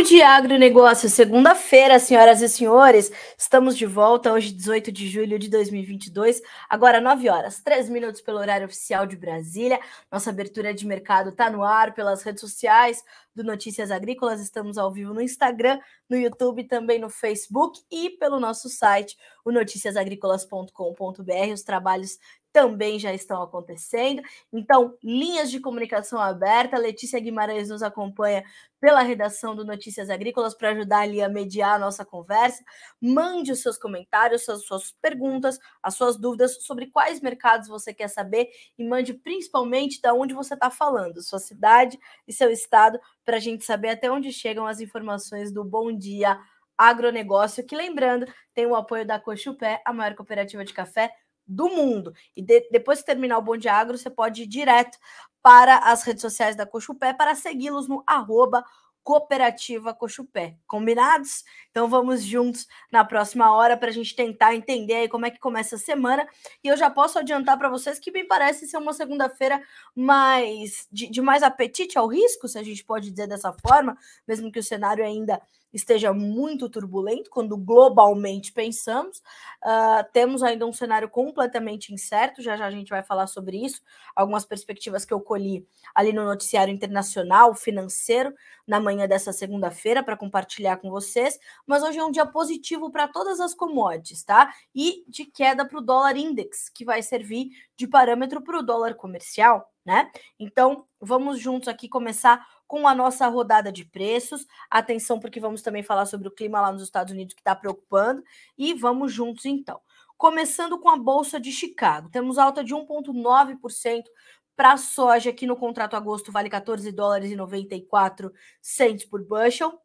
Papo de Agronegócio, segunda-feira, senhoras e senhores. Estamos de volta hoje, 18 de julho de 2022, agora 9 horas, 3 minutos pelo horário oficial de Brasília. Nossa abertura de mercado está no ar pelas redes sociais do Notícias Agrícolas. Estamos ao vivo no Instagram, no YouTube, também no Facebook e pelo nosso site, o noticiasagricolas.com.br. Os trabalhos também já estão acontecendo. Então, linhas de comunicação aberta. Letícia Guimarães nos acompanha pela redação do Notícias Agrícolas para ajudar ali a mediar a nossa conversa. Mande os seus comentários, as suas perguntas, as suas dúvidas sobre quais mercados você quer saber e mande principalmente da onde você está falando, sua cidade e seu estado, para a gente saber até onde chegam as informações do Bom Dia Agronegócio, que lembrando, tem o apoio da Cochupé, a maior cooperativa de café do mundo. E de, depois que terminar o Bom de Agro, você pode ir direto para as redes sociais da Cochupé para segui-los no arroba Cooperativa Cochupé. Combinados? Então vamos juntos na próxima hora para a gente tentar entender aí como é que começa a semana. E eu já posso adiantar para vocês que me parece ser uma segunda-feira mais de, de, mais apetite ao risco, se a gente pode dizer dessa forma, mesmo que o cenário ainda esteja muito turbulento, quando globalmente pensamos. Uh, temos ainda um cenário completamente incerto, já já a gente vai falar sobre isso, algumas perspectivas que eu colhi ali no noticiário internacional, financeiro, na manhã dessa segunda-feira, para compartilhar com vocês. Mas hoje é um dia positivo para todas as commodities, tá? E de queda para o dólar index, que vai servir de parâmetro para o dólar comercial né? Então, vamos juntos aqui começar com a nossa rodada de preços. Atenção, porque vamos também falar sobre o clima lá nos Estados Unidos que está preocupando. E vamos juntos então. Começando com a Bolsa de Chicago. Temos alta de 1,9% para a soja, aqui no contrato agosto vale 14 dólares e 94 centes por bushel.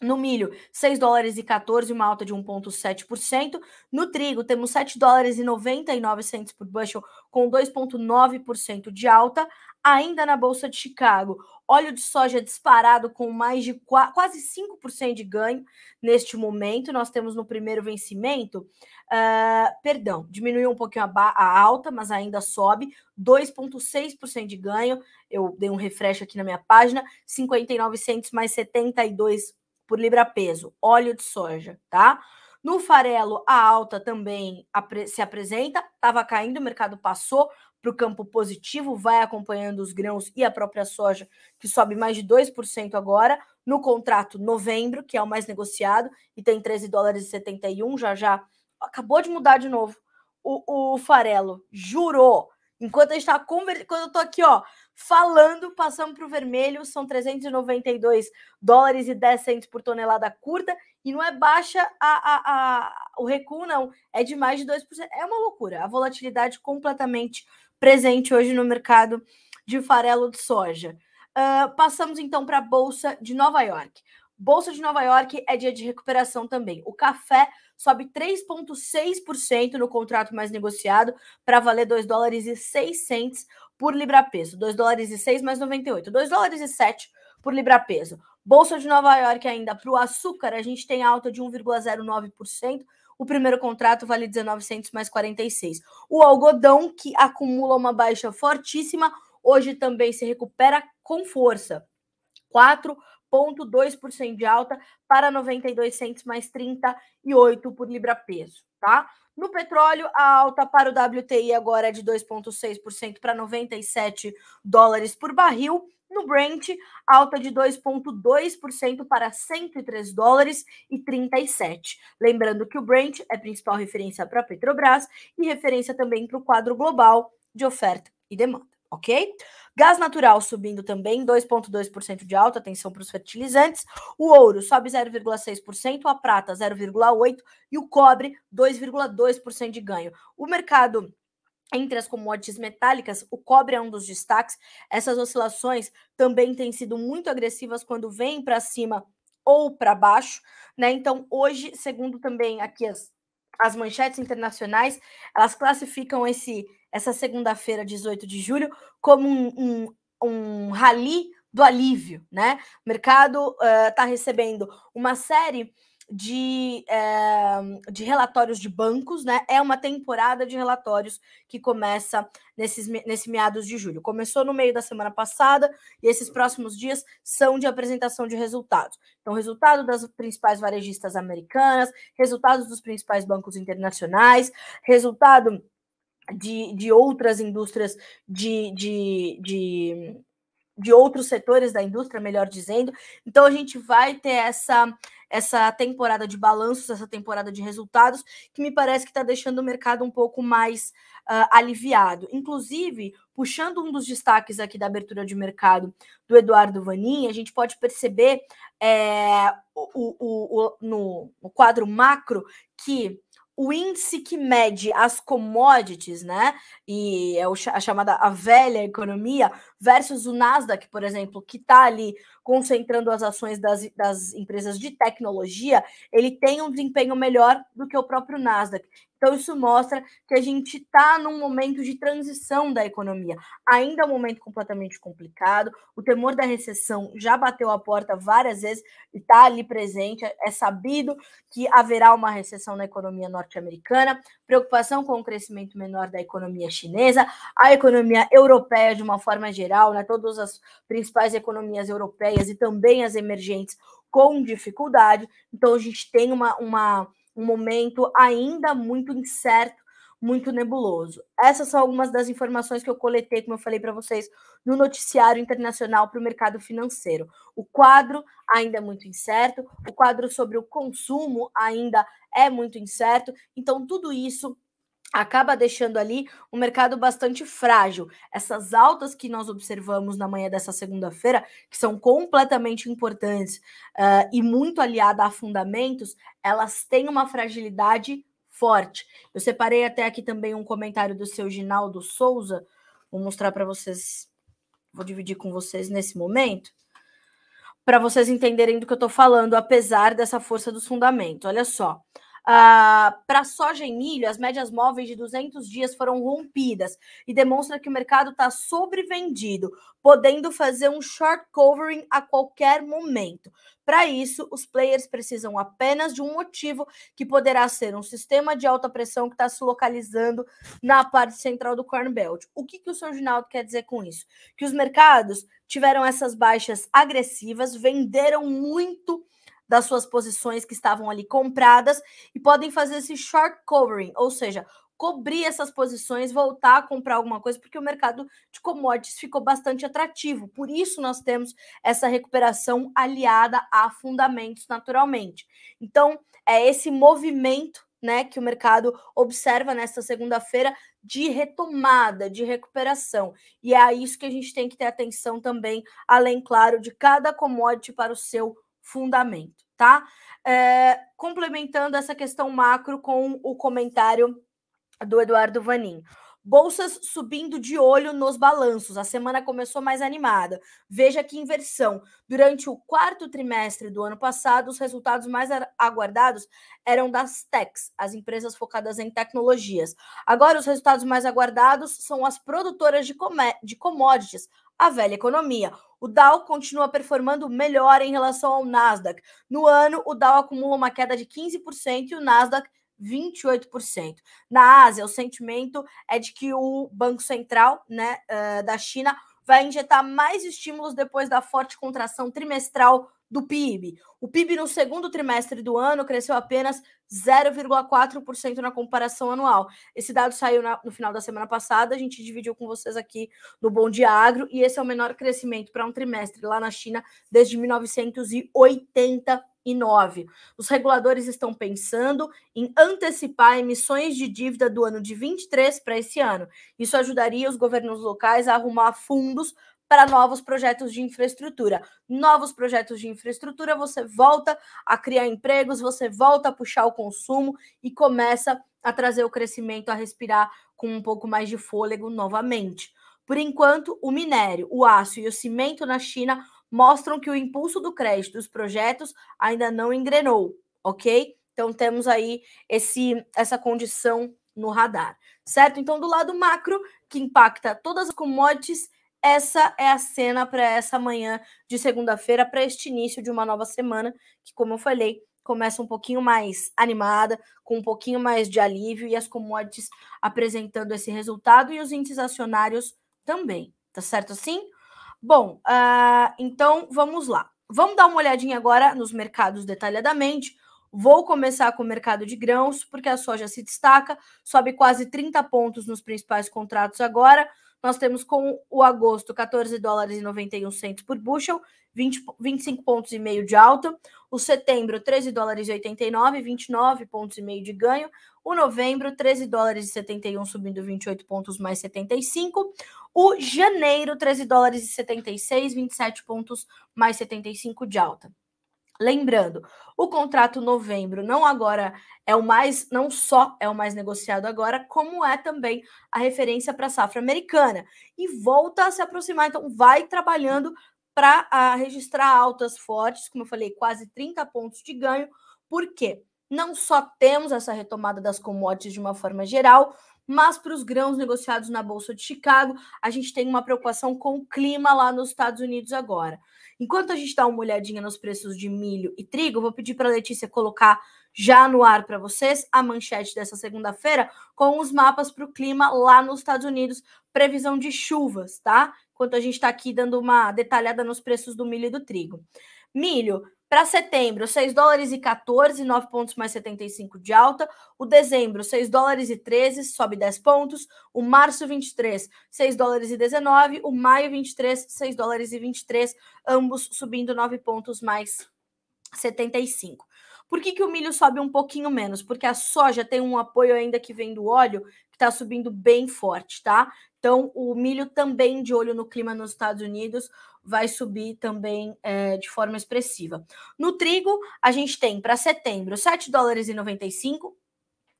No milho, 6 dólares e 14, uma alta de 1,7%. No trigo, temos 7 dólares e 99 centos por bushel, com 2,9% de alta. Ainda na Bolsa de Chicago, óleo de soja disparado com mais de quase 5% de ganho neste momento. Nós temos no primeiro vencimento, uh, perdão, diminuiu um pouquinho a, a alta, mas ainda sobe, 2,6% de ganho. Eu dei um refresh aqui na minha página, 59 centos mais 72 por libra peso, óleo de soja, tá? No farelo, a alta também se apresenta, estava caindo, o mercado passou para o campo positivo, vai acompanhando os grãos e a própria soja, que sobe mais de 2% agora. No contrato novembro, que é o mais negociado, e tem 13 dólares e 71, já já acabou de mudar de novo. O, o farelo jurou, enquanto a gente está conversando, quando eu tô aqui, ó, falando, passamos para o vermelho, são 392 dólares e 10 centos por tonelada curta, e não é baixa a, a, a, o recuo, não, é de mais de 2%. É uma loucura, a volatilidade completamente presente hoje no mercado de farelo de soja. Uh, passamos então para a Bolsa de Nova York. Bolsa de Nova York é dia de recuperação também. O café sobe 3,6% no contrato mais negociado para valer 2 dólares e 6 cents por libra peso, 2 dólares e 6 mais 98, 2 dólares e 7 por libra peso. Bolsa de Nova York ainda para o açúcar, a gente tem alta de 1,09%. O primeiro contrato vale 1900 mais 46. O algodão que acumula uma baixa fortíssima, hoje também se recupera com força. 4,2% de alta para 92 centos mais 38 por libra peso, tá? No petróleo, a alta para o WTI agora é de 2,6% para 97 dólares por barril. No Brent, alta de 2,2% para 103 dólares e 37. Lembrando que o Brent é principal referência para a Petrobras e referência também para o quadro global de oferta e demanda ok? Gás natural subindo também, 2,2% de alta, atenção para os fertilizantes. O ouro sobe 0,6%, a prata 0,8% e o cobre 2,2% de ganho. O mercado entre as commodities metálicas, o cobre é um dos destaques. Essas oscilações também têm sido muito agressivas quando vem para cima ou para baixo, né? Então, hoje, segundo também aqui as, as manchetes internacionais, elas classificam esse essa segunda-feira, 18 de julho, como um, um, um rally do alívio, né? O mercado está eh, uh, recebendo uma série de, eh, de relatórios de bancos, né? É uma temporada de relatórios que começa nesses, nesse meados de julho. Começou no meio da semana passada e esses próximos dias são de apresentação de resultados. Então, resultado das principais varejistas americanas, resultados dos principais bancos internacionais, resultado de, de outras indústrias, de, de, de, de outros setores da indústria, melhor dizendo. Então a gente vai ter essa essa temporada de balanços, essa temporada de resultados, que me parece que está deixando o mercado um pouco mais uh, aliviado. Inclusive, puxando um dos destaques aqui da abertura de mercado do Eduardo Vanin, a gente pode perceber é, o, o, o, no, no quadro macro que o índice que mede as commodities, né? E é a chamada a velha economia versus o Nasdaq, por exemplo, que está ali concentrando as ações das, das empresas de tecnologia, ele tem um desempenho melhor do que o próprio Nasdaq. Então, isso mostra que a gente está num momento de transição da economia. Ainda é um momento completamente complicado. O temor da recessão já bateu a porta várias vezes e está ali presente. É sabido que haverá uma recessão na economia norte-americana, preocupação com o crescimento menor da economia chinesa, a economia europeia de uma forma geral, né? todas as principais economias europeias europeias e também as emergentes com dificuldade. Então, a gente tem uma, uma, um momento ainda muito incerto, muito nebuloso. Essas são algumas das informações que eu coletei, como eu falei para vocês, no noticiário internacional para o mercado financeiro. O quadro ainda é muito incerto, o quadro sobre o consumo ainda é muito incerto. Então, tudo isso acaba deixando ali um mercado bastante frágil. Essas altas que nós observamos na manhã dessa segunda-feira, que são completamente importantes uh, e muito aliada a fundamentos, elas têm uma fragilidade forte. Eu separei até aqui também um comentário do seu Ginaldo Souza, vou mostrar para vocês, vou dividir com vocês nesse momento, para vocês entenderem do que eu estou falando, apesar dessa força dos fundamentos. Olha só. Uh, ah, Para soja e milho, as médias móveis de 200 dias foram rompidas e demonstra que o mercado está sobrevendido, podendo fazer um short covering a qualquer momento. Para isso, os players precisam apenas de um motivo que poderá ser um sistema de alta pressão que está se localizando na parte central do Corn Belt. O que, que o Sr. Ginaldo quer dizer com isso? Que os mercados tiveram essas baixas agressivas, venderam muito das suas posições que estavam ali compradas e podem fazer esse short covering, ou seja, cobrir essas posições, voltar a comprar alguma coisa, porque o mercado de commodities ficou bastante atrativo. Por isso nós temos essa recuperação aliada a fundamentos naturalmente. Então, é esse movimento né, que o mercado observa nesta segunda-feira de retomada, de recuperação. E é a isso que a gente tem que ter atenção também, além, claro, de cada commodity para o seu fundamento, tá? É, complementando essa questão macro com o comentário do Eduardo Vanin. Bolsas subindo de olho nos balanços. A semana começou mais animada. Veja que inversão. Durante o quarto trimestre do ano passado, os resultados mais aguardados eram das techs, as empresas focadas em tecnologias. Agora, os resultados mais aguardados são as produtoras de, de commodities, a velha economia o Dow continua performando melhor em relação ao Nasdaq. No ano, o Dow acumula uma queda de 15% e o Nasdaq 28%. Na Ásia, o sentimento é de que o Banco Central né, eh, da China vai injetar mais estímulos depois da forte contração trimestral do PIB. O PIB no segundo trimestre do ano cresceu apenas 0,4% na comparação anual. Esse dado saiu na, no final da semana passada, a gente dividiu com vocês aqui no Bom Dia Agro, e esse é o menor crescimento para um trimestre lá na China desde 1980 2009. Os reguladores estão pensando em antecipar emissões de dívida do ano de 23 para esse ano. Isso ajudaria os governos locais a arrumar fundos para novos projetos de infraestrutura. Novos projetos de infraestrutura, você volta a criar empregos, você volta a puxar o consumo e começa a trazer o crescimento, a respirar com um pouco mais de fôlego novamente. Por enquanto, o minério, o aço e o cimento na China mostram que o impulso do crédito dos projetos ainda não engrenou, ok? Então temos aí esse, essa condição no radar, certo? Então, do lado macro, que impacta todas as commodities, essa é a cena para essa manhã de segunda-feira, para este início de uma nova semana, que, como eu falei, começa um pouquinho mais animada, com um pouquinho mais de alívio e as commodities apresentando esse resultado e os índices acionários também, tá certo assim? Bom, uh, então vamos lá. Vamos dar uma olhadinha agora nos mercados detalhadamente. Vou começar com o mercado de grãos, porque a soja se destaca, sobe quase 30 pontos nos principais contratos agora. Nós temos com o agosto 14 dólares e 91 centos por bushel, 20, 25 pontos e meio de alta. O setembro 13 dólares e 89, 29 pontos e meio de ganho. O novembro, 13 dólares e 71, subindo 28 pontos mais 75. O janeiro, 13 dólares e 76, 27 pontos mais 75 de alta. Lembrando, o contrato novembro não agora é o mais, não só é o mais negociado agora, como é também a referência para a safra americana. E volta a se aproximar, então vai trabalhando para ah, registrar altas fortes, como eu falei, quase 30 pontos de ganho. Por quê? não só temos essa retomada das commodities de uma forma geral, mas para os grãos negociados na Bolsa de Chicago, a gente tem uma preocupação com o clima lá nos Estados Unidos agora. Enquanto a gente dá uma olhadinha nos preços de milho e trigo, vou pedir para a Letícia colocar já no ar para vocês a manchete dessa segunda-feira com os mapas para o clima lá nos Estados Unidos, previsão de chuvas, tá? Enquanto a gente está aqui dando uma detalhada nos preços do milho e do trigo. Milho, para setembro, 6 dólares e 14, 9 pontos mais 75 de alta. O dezembro, 6 dólares e 13, sobe 10 pontos. O março, 23, 6 dólares e 19. O maio, 23, 6 dólares e 23, ambos subindo 9 pontos mais 75. Por que, que o milho sobe um pouquinho menos? Porque a soja tem um apoio ainda que vem do óleo está subindo bem forte, tá? Então, o milho também de olho no clima nos Estados Unidos vai subir também é, de forma expressiva. No trigo, a gente tem para setembro 7 dólares e 95,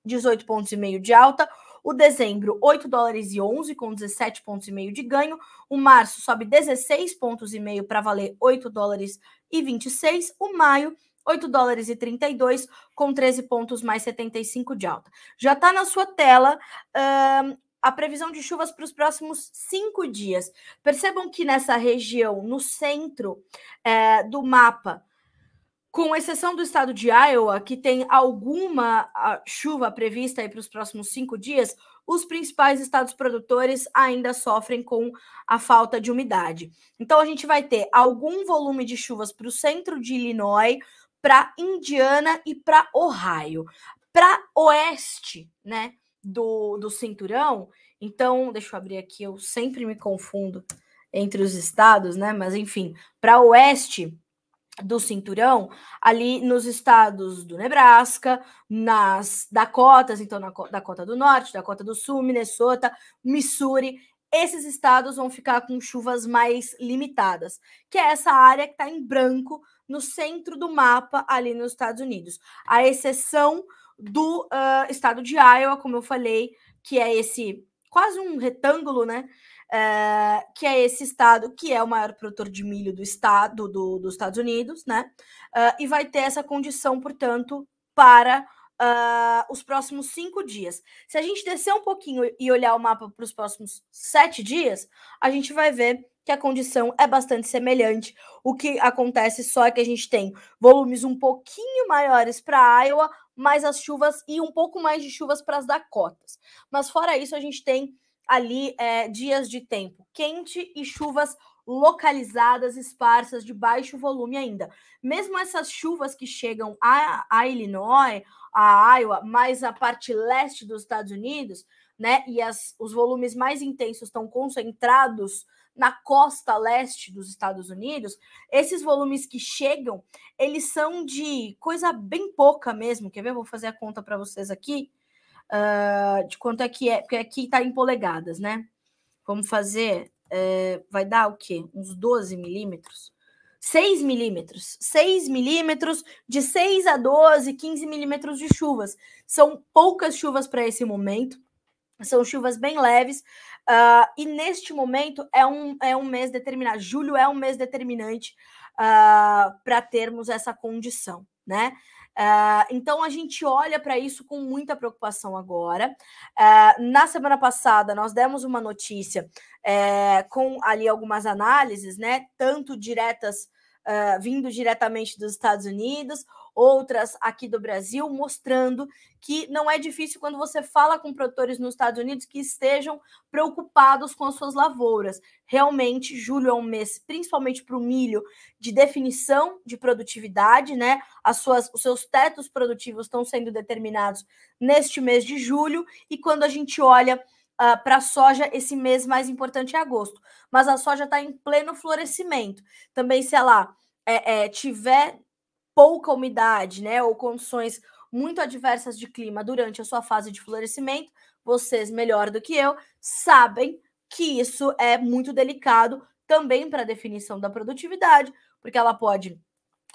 18 pontos e meio de alta. O dezembro, 8 dólares e 11, com 17 pontos e meio de ganho. O março sobe 16 pontos e meio para valer 8 dólares e 26. O maio, 8 dólares e 32, com 13 pontos mais 75 de alta. Já está na sua tela uh, a previsão de chuvas para os próximos cinco dias. Percebam que nessa região, no centro uh, do mapa, com exceção do estado de Iowa, que tem alguma uh, chuva prevista para os próximos cinco dias, os principais estados produtores ainda sofrem com a falta de umidade. Então, a gente vai ter algum volume de chuvas para o centro de Illinois para Indiana e para Ohio. Para oeste, né, do, do cinturão, então, deixa eu abrir aqui, eu sempre me confundo entre os estados, né, mas enfim, para oeste do cinturão, ali nos estados do Nebraska, nas Dakotas, então na Dakota do Norte, Dakota do Sul, Minnesota, Missouri, esses estados vão ficar com chuvas mais limitadas, que é essa área que está em branco no centro do mapa ali nos Estados Unidos, a exceção do uh, estado de Iowa, como eu falei, que é esse quase um retângulo, né? Eh, que é esse estado que é o maior produtor de milho do estado do, dos Estados Unidos, né? Ah, e vai ter essa condição, portanto, para uh, os próximos cinco dias. Se a gente descer um pouquinho e olhar o mapa para os próximos sete dias, a gente vai ver que a condição é bastante semelhante. O que acontece só é que a gente tem volumes um pouquinho maiores para Iowa, mais as chuvas e um pouco mais de chuvas para as Dakotas. Mas fora isso, a gente tem ali é, dias de tempo quente e chuvas localizadas, esparsas, de baixo volume ainda. Mesmo essas chuvas que chegam a, a Illinois, a Iowa, mais a parte leste dos Estados Unidos, né? E as, os volumes mais intensos estão concentrados na costa leste dos Estados Unidos. Esses volumes que chegam, eles são de coisa bem pouca mesmo. Quer ver? Vou fazer a conta para vocês aqui uh, de quanto é que é, porque aqui está em polegadas, né? Vamos fazer, é, vai dar o quê? Uns 12 milímetros. 6 milímetros. 6 milímetros, de 6 a 12, 15 milímetros de chuvas. São poucas chuvas para esse momento, são chuvas bem leves. Uh, e neste momento é um, é um mês determinante. Julho é um mês determinante uh, ah, para termos essa condição, né? Ah, então a gente olha para isso com muita preocupação agora. Uh, na semana passada nós demos uma notícia uh, com ali algumas análises, né? Tanto diretas ah, vindo diretamente dos Estados Unidos outras aqui do Brasil, mostrando que não é difícil quando você fala com produtores nos Estados Unidos que estejam preocupados com as suas lavouras. Realmente, julho é um mês, principalmente para o milho, de definição de produtividade, né? As suas, os seus tetos produtivos estão sendo determinados neste mês de julho, e quando a gente olha. Uh, para a soja, esse mês mais importante é agosto. Mas a soja está em pleno florescimento. Também, se ela é, é, tiver pouca umidade, né, ou condições muito adversas de clima durante a sua fase de florescimento, vocês melhor do que eu sabem que isso é muito delicado também para a definição da produtividade, porque ela pode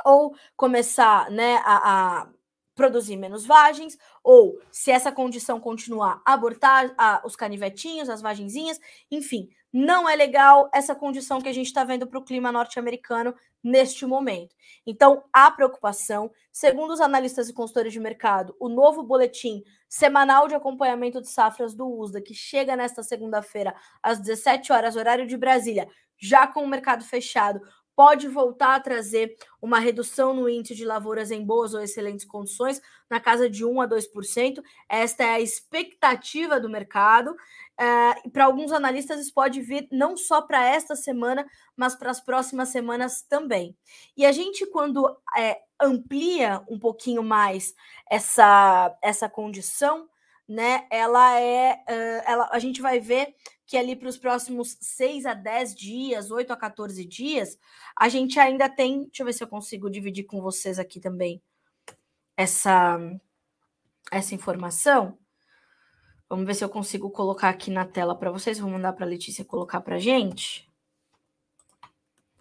ou começar, né, a, a produzir menos vagens, ou se essa condição continuar, abortar a, os canivetinhos, as vagenzinhas, enfim, não é legal essa condição que a gente está vendo para o clima norte-americano neste momento. Então, há preocupação. Segundo os analistas e consultores de mercado, o novo boletim semanal de acompanhamento de safras do USDA, que chega nesta segunda-feira às 17 horas, horário de Brasília, já com o mercado fechado, pode voltar a trazer uma redução no índice de lavouras em boas ou excelentes condições, na casa de 1 a 2%. Esta é a expectativa do mercado. É, para alguns analistas, isso pode vir não só para esta semana, mas para as próximas semanas também. E a gente, quando é, amplia um pouquinho mais essa, essa condição, né? Ela é. ela, a gente vai ver que ali para os próximos 6 a 10 dias, 8 a 14 dias, a gente ainda tem. Deixa eu ver se eu consigo dividir com vocês aqui também essa, essa informação. Vamos ver se eu consigo colocar aqui na tela para vocês. Vou mandar para a Letícia colocar para gente.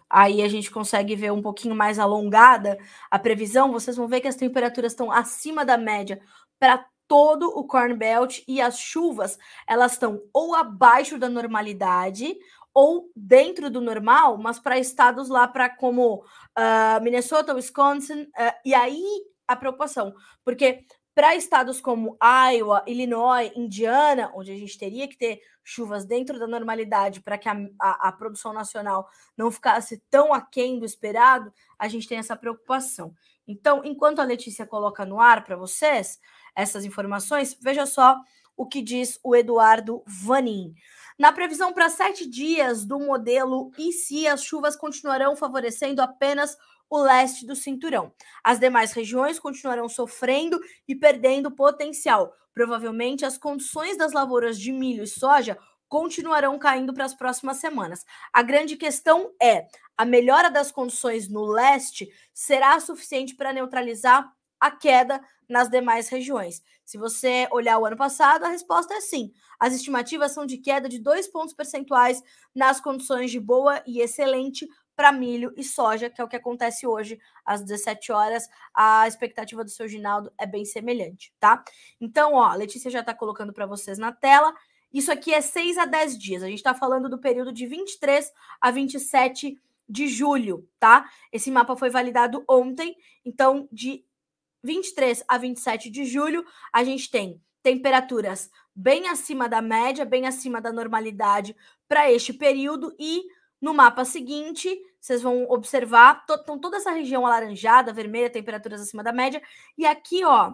Aí a gente consegue ver um pouquinho mais alongada a previsão. Vocês vão ver que as temperaturas estão acima da média para todo o Corn Belt e as chuvas elas estão ou abaixo da normalidade ou dentro do normal, mas para estados lá para como uh, Minnesota, Wisconsin uh, e aí a preocupação, porque para estados como Iowa, Illinois, Indiana, onde a gente teria que ter chuvas dentro da normalidade para que a, a, a, produção nacional não ficasse tão aquém do esperado, a gente tem essa preocupação. Então, enquanto a Letícia coloca no ar para vocês, essas informações, veja só o que diz o Eduardo Vanin. Na previsão para sete dias do modelo si, as chuvas continuarão favorecendo apenas o leste do cinturão. As demais regiões continuarão sofrendo e perdendo potencial. Provavelmente as condições das lavouras de milho e soja continuarão caindo para as próximas semanas. A grande questão é: a melhora das condições no leste será suficiente para neutralizar a queda nas demais regiões. Se você olhar o ano passado, a resposta é sim. As estimativas são de queda de dois pontos percentuais nas condições de boa e excelente para milho e soja, que é o que acontece hoje às 17 horas. A expectativa do seu Ginaldo é bem semelhante, tá? Então, ó, a Letícia já está colocando para vocês na tela. Isso aqui é 6 a 10 dias. A gente está falando do período de 23 a 27 de julho, tá? Esse mapa foi validado ontem, então de 23 a 27 de julho, a gente tem temperaturas bem acima da média, bem acima da normalidade para este período e no mapa seguinte, vocês vão observar to então, toda essa região alaranjada, vermelha, temperaturas acima da média. E aqui, ó,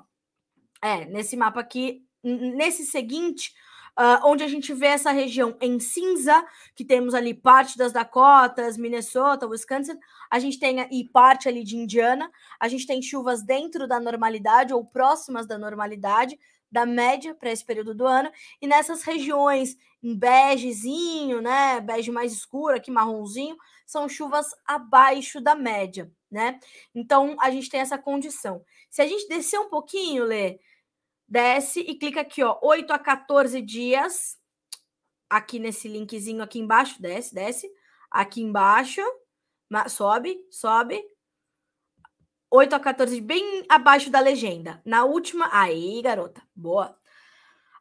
é, nesse mapa aqui, nesse seguinte, uh, onde a gente vê essa região em cinza, que temos ali parte das Dakotas, Minnesota, Wisconsin, a gente tem e parte ali de Indiana, a gente tem chuvas dentro da normalidade ou próximas da normalidade, da média para esse período do ano, e nessas regiões em begezinho, né, bege mais escuro, aqui marronzinho, são chuvas abaixo da média, né? Então a gente tem essa condição. Se a gente descer um pouquinho, Lê, desce e clica aqui, ó, 8 a 14 dias, aqui nesse linkzinho aqui embaixo, desce, desce, aqui embaixo, sobe, sobe, 8 a 14, bem abaixo da legenda. Na última, aí, garota, boa.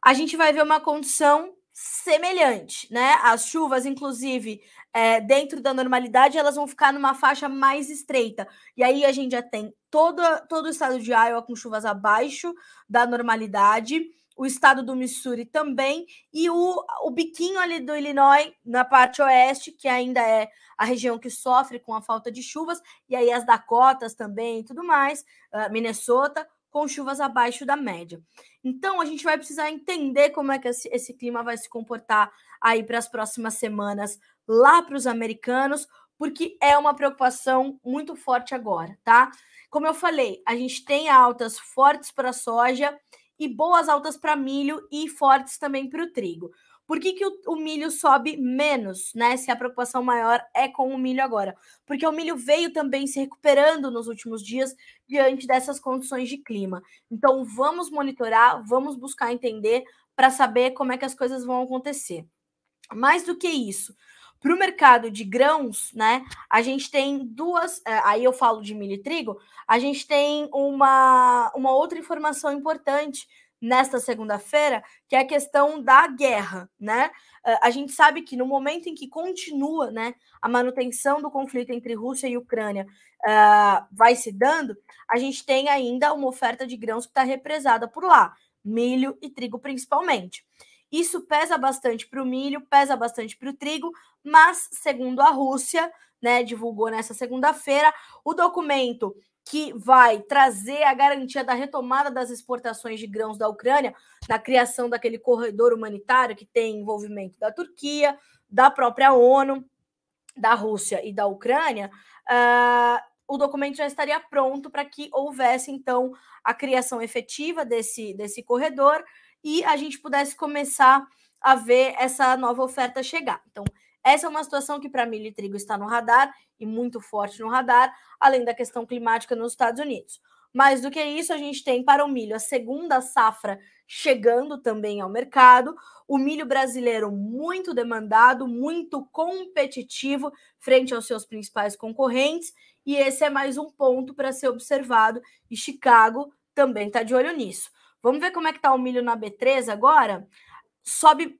A gente vai ver uma condição semelhante, né? As chuvas, inclusive, é, dentro da normalidade, elas vão ficar numa faixa mais estreita. E aí a gente já tem todo, todo o estado de Iowa com chuvas abaixo da normalidade, o estado do Missouri também, e o, o biquinho ali do Illinois, na parte oeste, que ainda é a região que sofre com a falta de chuvas, e aí as Dakotas também e tudo mais, ah, Minnesota, com chuvas abaixo da média. Então, a gente vai precisar entender como é que esse, esse clima vai se comportar aí para as próximas semanas lá para os americanos, porque é uma preocupação muito forte agora, tá? Como eu falei, a gente tem altas fortes para a soja e boas altas para milho e fortes também para o trigo. Por que, que o, o milho sobe menos, né? Se a preocupação maior é com o milho agora? Porque o milho veio também se recuperando nos últimos dias diante dessas condições de clima. Então vamos monitorar, vamos buscar entender para saber como é que as coisas vão acontecer. Mais do que isso, para o mercado de grãos, né? A gente tem duas. Eh, aí eu falo de milho e trigo. A gente tem uma, uma outra informação importante nesta segunda-feira, que é a questão da guerra, né? Ah, a gente sabe que no momento em que continua, né, a manutenção do conflito entre Rússia e Ucrânia uh, vai se dando, a gente tem ainda uma oferta de grãos que está represada por lá, milho e trigo principalmente. Isso pesa bastante para o milho, pesa bastante para o trigo, mas segundo a Rússia, né, divulgou nessa segunda-feira, o documento que vai trazer a garantia da retomada das exportações de grãos da Ucrânia, na criação daquele corredor humanitário que tem envolvimento da Turquia, da própria ONU, da Rússia e da Ucrânia, uh, o documento já estaria pronto para que houvesse, então, a criação efetiva desse, desse corredor e a gente pudesse começar a ver essa nova oferta chegar. Então, essa é uma situação que para milho e trigo está no radar e muito forte no radar, além da questão climática nos Estados Unidos. Mais do que isso, a gente tem para o milho a segunda safra chegando também ao mercado, o milho brasileiro muito demandado, muito competitivo frente aos seus principais concorrentes, e esse é mais um ponto para ser observado, e Chicago também está de olho nisso. Vamos ver como é que está o milho na B3 agora? Sobe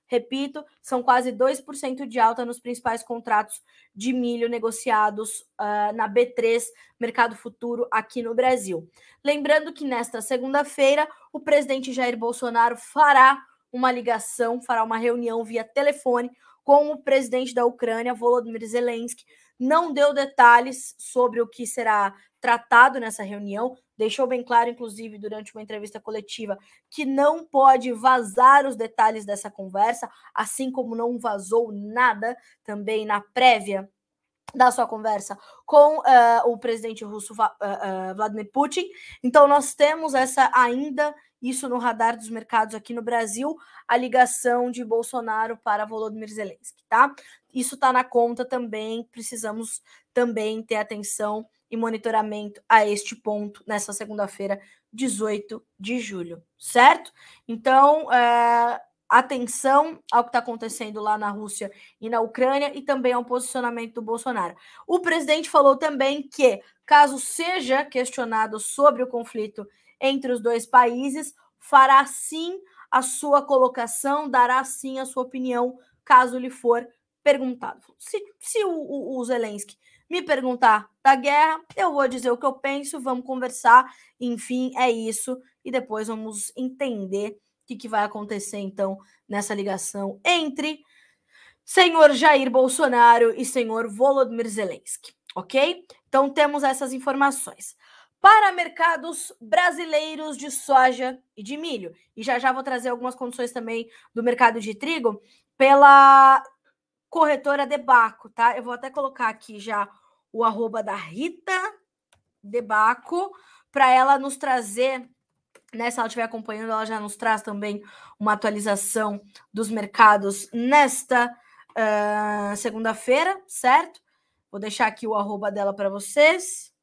Repito, são quase 2% de alta nos principais contratos de milho negociados uh, na B3, mercado futuro aqui no Brasil. Lembrando que nesta segunda-feira, o presidente Jair Bolsonaro fará uma ligação, fará uma reunião via telefone com o presidente da Ucrânia, Volodymyr Zelensky. Não deu detalhes sobre o que será tratado nessa reunião, deixou bem claro, inclusive, durante uma entrevista coletiva, que não pode vazar os detalhes dessa conversa, assim como não vazou nada também na prévia da sua conversa com uh, o presidente russo uh, uh, Vladimir Putin. Então, nós temos essa ainda isso no radar dos mercados aqui no Brasil, a ligação de Bolsonaro para Volodymyr Zelensky, tá? Isso tá na conta também, precisamos também ter atenção e monitoramento a este ponto nessa segunda-feira, 18 de julho, certo? Então, é, atenção ao que está acontecendo lá na Rússia e na Ucrânia e também ao posicionamento do Bolsonaro. O presidente falou também que, caso seja questionado sobre o conflito entre os dois países, fará sim a sua colocação, dará sim a sua opinião, caso lhe for perguntado. Se, se o, o, o Zelensky me perguntar da guerra, eu vou dizer o que eu penso, vamos conversar, enfim, é isso. E depois vamos entender o que, que vai acontecer, então, nessa ligação entre senhor Jair Bolsonaro e senhor Volodymyr Zelensky, ok? Então temos essas informações. Para mercados brasileiros de soja e de milho. E já já vou trazer algumas condições também do mercado de trigo pela corretora Debaco, tá? Eu vou até colocar aqui já o arroba da Rita Debaco, para ela nos trazer, né, se ela estiver acompanhando, ela já nos traz também uma atualização dos mercados nesta uh, segunda-feira, certo? Vou deixar aqui o arroba dela para vocês.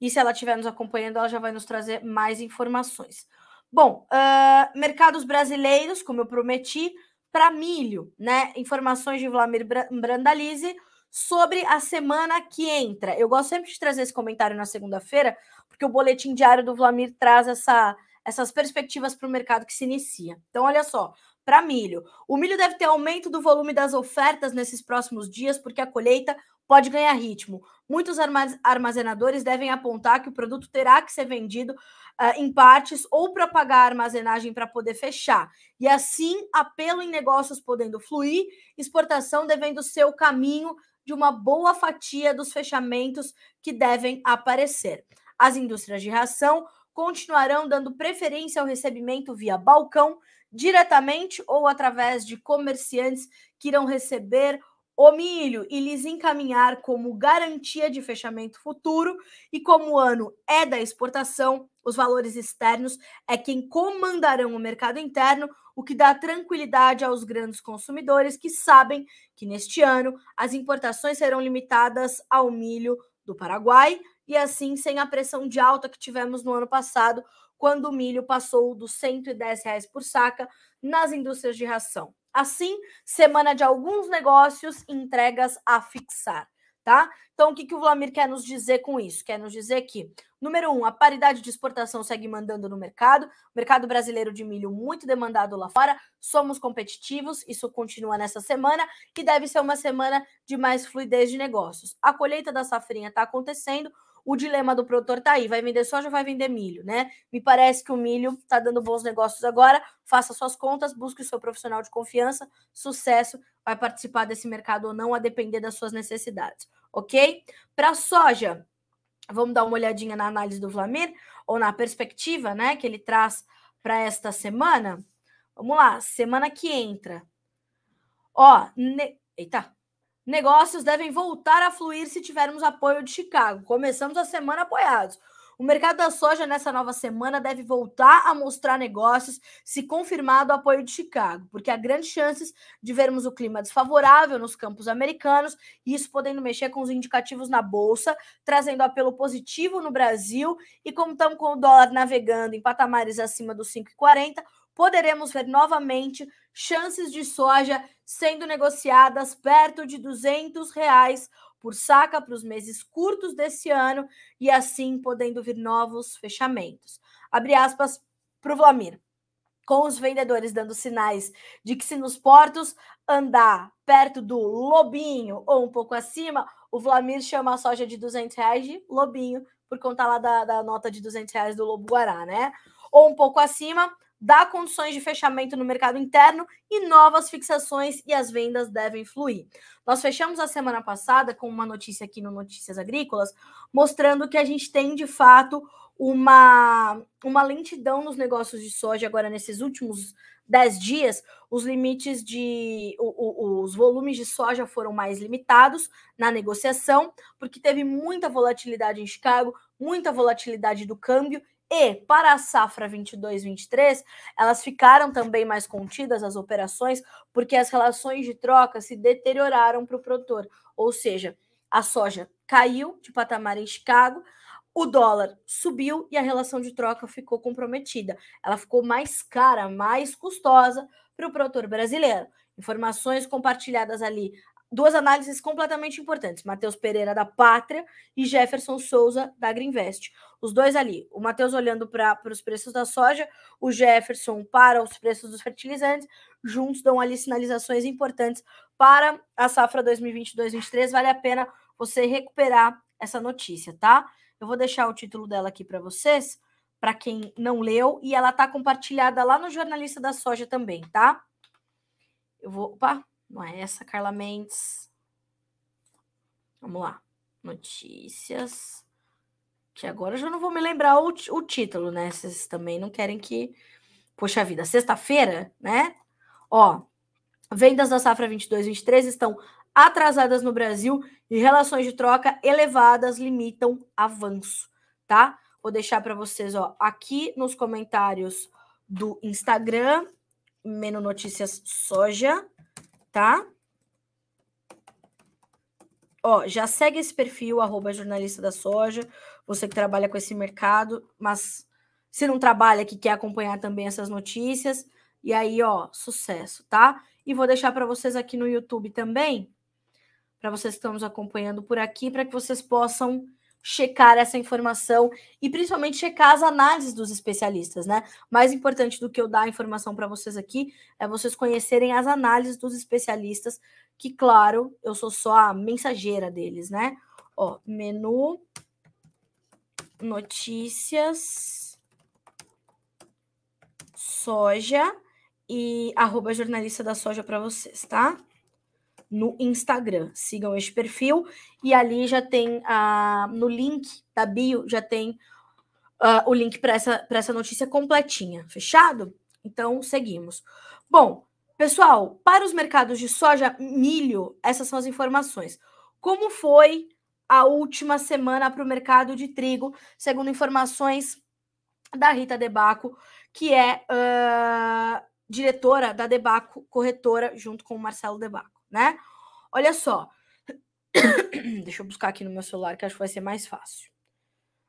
E se ela estiver nos acompanhando, ela já vai nos trazer mais informações. Bom, uh, mercados brasileiros, como eu prometi, para milho, né? Informações de Vladimir Brandalize sobre a semana que entra. Eu gosto sempre de trazer esse comentário na segunda-feira, porque o boletim diário do Vlamir traz essa, essas perspectivas para o mercado que se inicia. Então, olha só, para milho. O milho deve ter aumento do volume das ofertas nesses próximos dias, porque a colheita pode ganhar ritmo. Muitos armazenadores devem apontar que o produto terá que ser vendido uh, em partes ou para pagar a armazenagem para poder fechar. E assim, apelo em negócios podendo fluir, exportação devendo ser o caminho de uma boa fatia dos fechamentos que devem aparecer. As indústrias de ração continuarão dando preferência ao recebimento via balcão, diretamente ou através de comerciantes que irão receber o milho e lhes encaminhar como garantia de fechamento futuro. E como o ano é da exportação, os valores externos é quem comandarão o mercado interno, o que dá tranquilidade aos grandes consumidores que sabem que neste ano as importações serão limitadas ao milho do Paraguai e assim sem a pressão de alta que tivemos no ano passado, quando o milho passou dos 110 reais por saca nas indústrias de ração. Assim, semana de alguns negócios entregas a fixar tá? Então, o que, que o Vlamir quer nos dizer com isso? Quer nos dizer que, número um, a paridade de exportação segue mandando no mercado, mercado brasileiro de milho muito demandado lá fora, somos competitivos, isso continua nessa semana, que deve ser uma semana de mais fluidez de negócios. A colheita da safrinha está acontecendo, o dilema do produtor tá aí, vai vender soja ou vai vender milho, né? Me parece que o milho tá dando bons negócios agora. Faça suas contas, busque o seu profissional de confiança, sucesso, vai participar desse mercado ou não, a depender das suas necessidades, ok? Para soja, vamos dar uma olhadinha na análise do Vlamir ou na perspectiva, né, que ele traz para esta semana. Vamos lá, semana que entra. Ó, ne... eita, Negócios devem voltar a fluir se tivermos apoio de Chicago. Começamos a semana apoiados. O mercado da soja nessa nova semana deve voltar a mostrar negócios se confirmado o apoio de Chicago, porque há grandes chances de vermos o clima desfavorável nos campos americanos, e isso podendo mexer com os indicativos na bolsa, trazendo apelo positivo no Brasil, e como estamos com o dólar navegando em patamares acima dos 5,40, poderemos ver novamente chances de soja sendo negociadas perto de 200 reais por saca para os meses curtos desse ano e assim podendo vir novos fechamentos. Abre aspas para o Vlamir. Com os vendedores dando sinais de que se nos portos andar perto do lobinho ou um pouco acima, o Vlamir chama a soja de 200 reais de lobinho, por conta lá da, da nota de 200 reais do Lobo Guará, né? Ou um pouco acima, dá condições de fechamento no mercado interno e novas fixações e as vendas devem fluir. Nós fechamos a semana passada com uma notícia aqui no Notícias Agrícolas, mostrando que a gente tem de fato uma, uma lentidão nos negócios de soja agora nesses últimos 10 dias, os limites de. O, o, os volumes de soja foram mais limitados na negociação, porque teve muita volatilidade em Chicago, muita volatilidade do câmbio e para a safra 22-23, elas ficaram também mais contidas as operações, porque as relações de troca se deterioraram para o produtor. Ou seja, a soja caiu de patamar em Chicago, o dólar subiu e a relação de troca ficou comprometida. Ela ficou mais cara, mais custosa para o produtor brasileiro. Informações compartilhadas ali duas análises completamente importantes: Matheus Pereira da Pátria e Jefferson Souza da Greenvest. Os dois ali, o Matheus olhando para os preços da soja, o Jefferson para os preços dos fertilizantes, juntos dão ali sinalizações importantes para a safra 2022-2023. Vale a pena você recuperar essa notícia, tá? Eu vou deixar o título dela aqui para vocês, para quem não leu, e ela tá compartilhada lá no Jornalista da Soja também, tá? Eu vou. Opa, não é essa, Carla Mendes. Vamos lá. Notícias. Que agora eu já não vou me lembrar o, o título, né? Vocês também não querem que. Poxa vida, sexta-feira, né? Ó, vendas da safra 22-23 estão atrasadas no Brasil e relações de troca elevadas limitam avanço, tá? Vou deixar para vocês, ó, aqui nos comentários do Instagram, menos notícias soja, tá? Ó, já segue esse perfil, arroba jornalista da soja, você que trabalha com esse mercado, mas se não trabalha, que quer acompanhar também essas notícias, e aí, ó, sucesso, tá? E vou deixar para vocês aqui no YouTube também, para vocês que estão nos acompanhando por aqui, para que vocês possam checar essa informação e principalmente checar as análises dos especialistas, né? Mais importante do que eu dar a informação para vocês aqui é vocês conhecerem as análises dos especialistas, que claro, eu sou só a mensageira deles, né? Ó, menu notícias soja e arroba jornalista da soja para vocês, tá? no Instagram. Sigam este perfil e ali já tem uh, no link da bio já tem uh, o link para essa, essa notícia completinha. Fechado? Então seguimos. Bom, pessoal, para os mercados de soja, milho, essas são as informações. Como foi a última semana para o mercado de trigo, segundo informações da Rita Debaco, que é uh, diretora da Debaco Corretora, junto com o Marcelo Debaco né? Olha só. Deixa eu buscar aqui no meu celular que acho que vai ser mais fácil.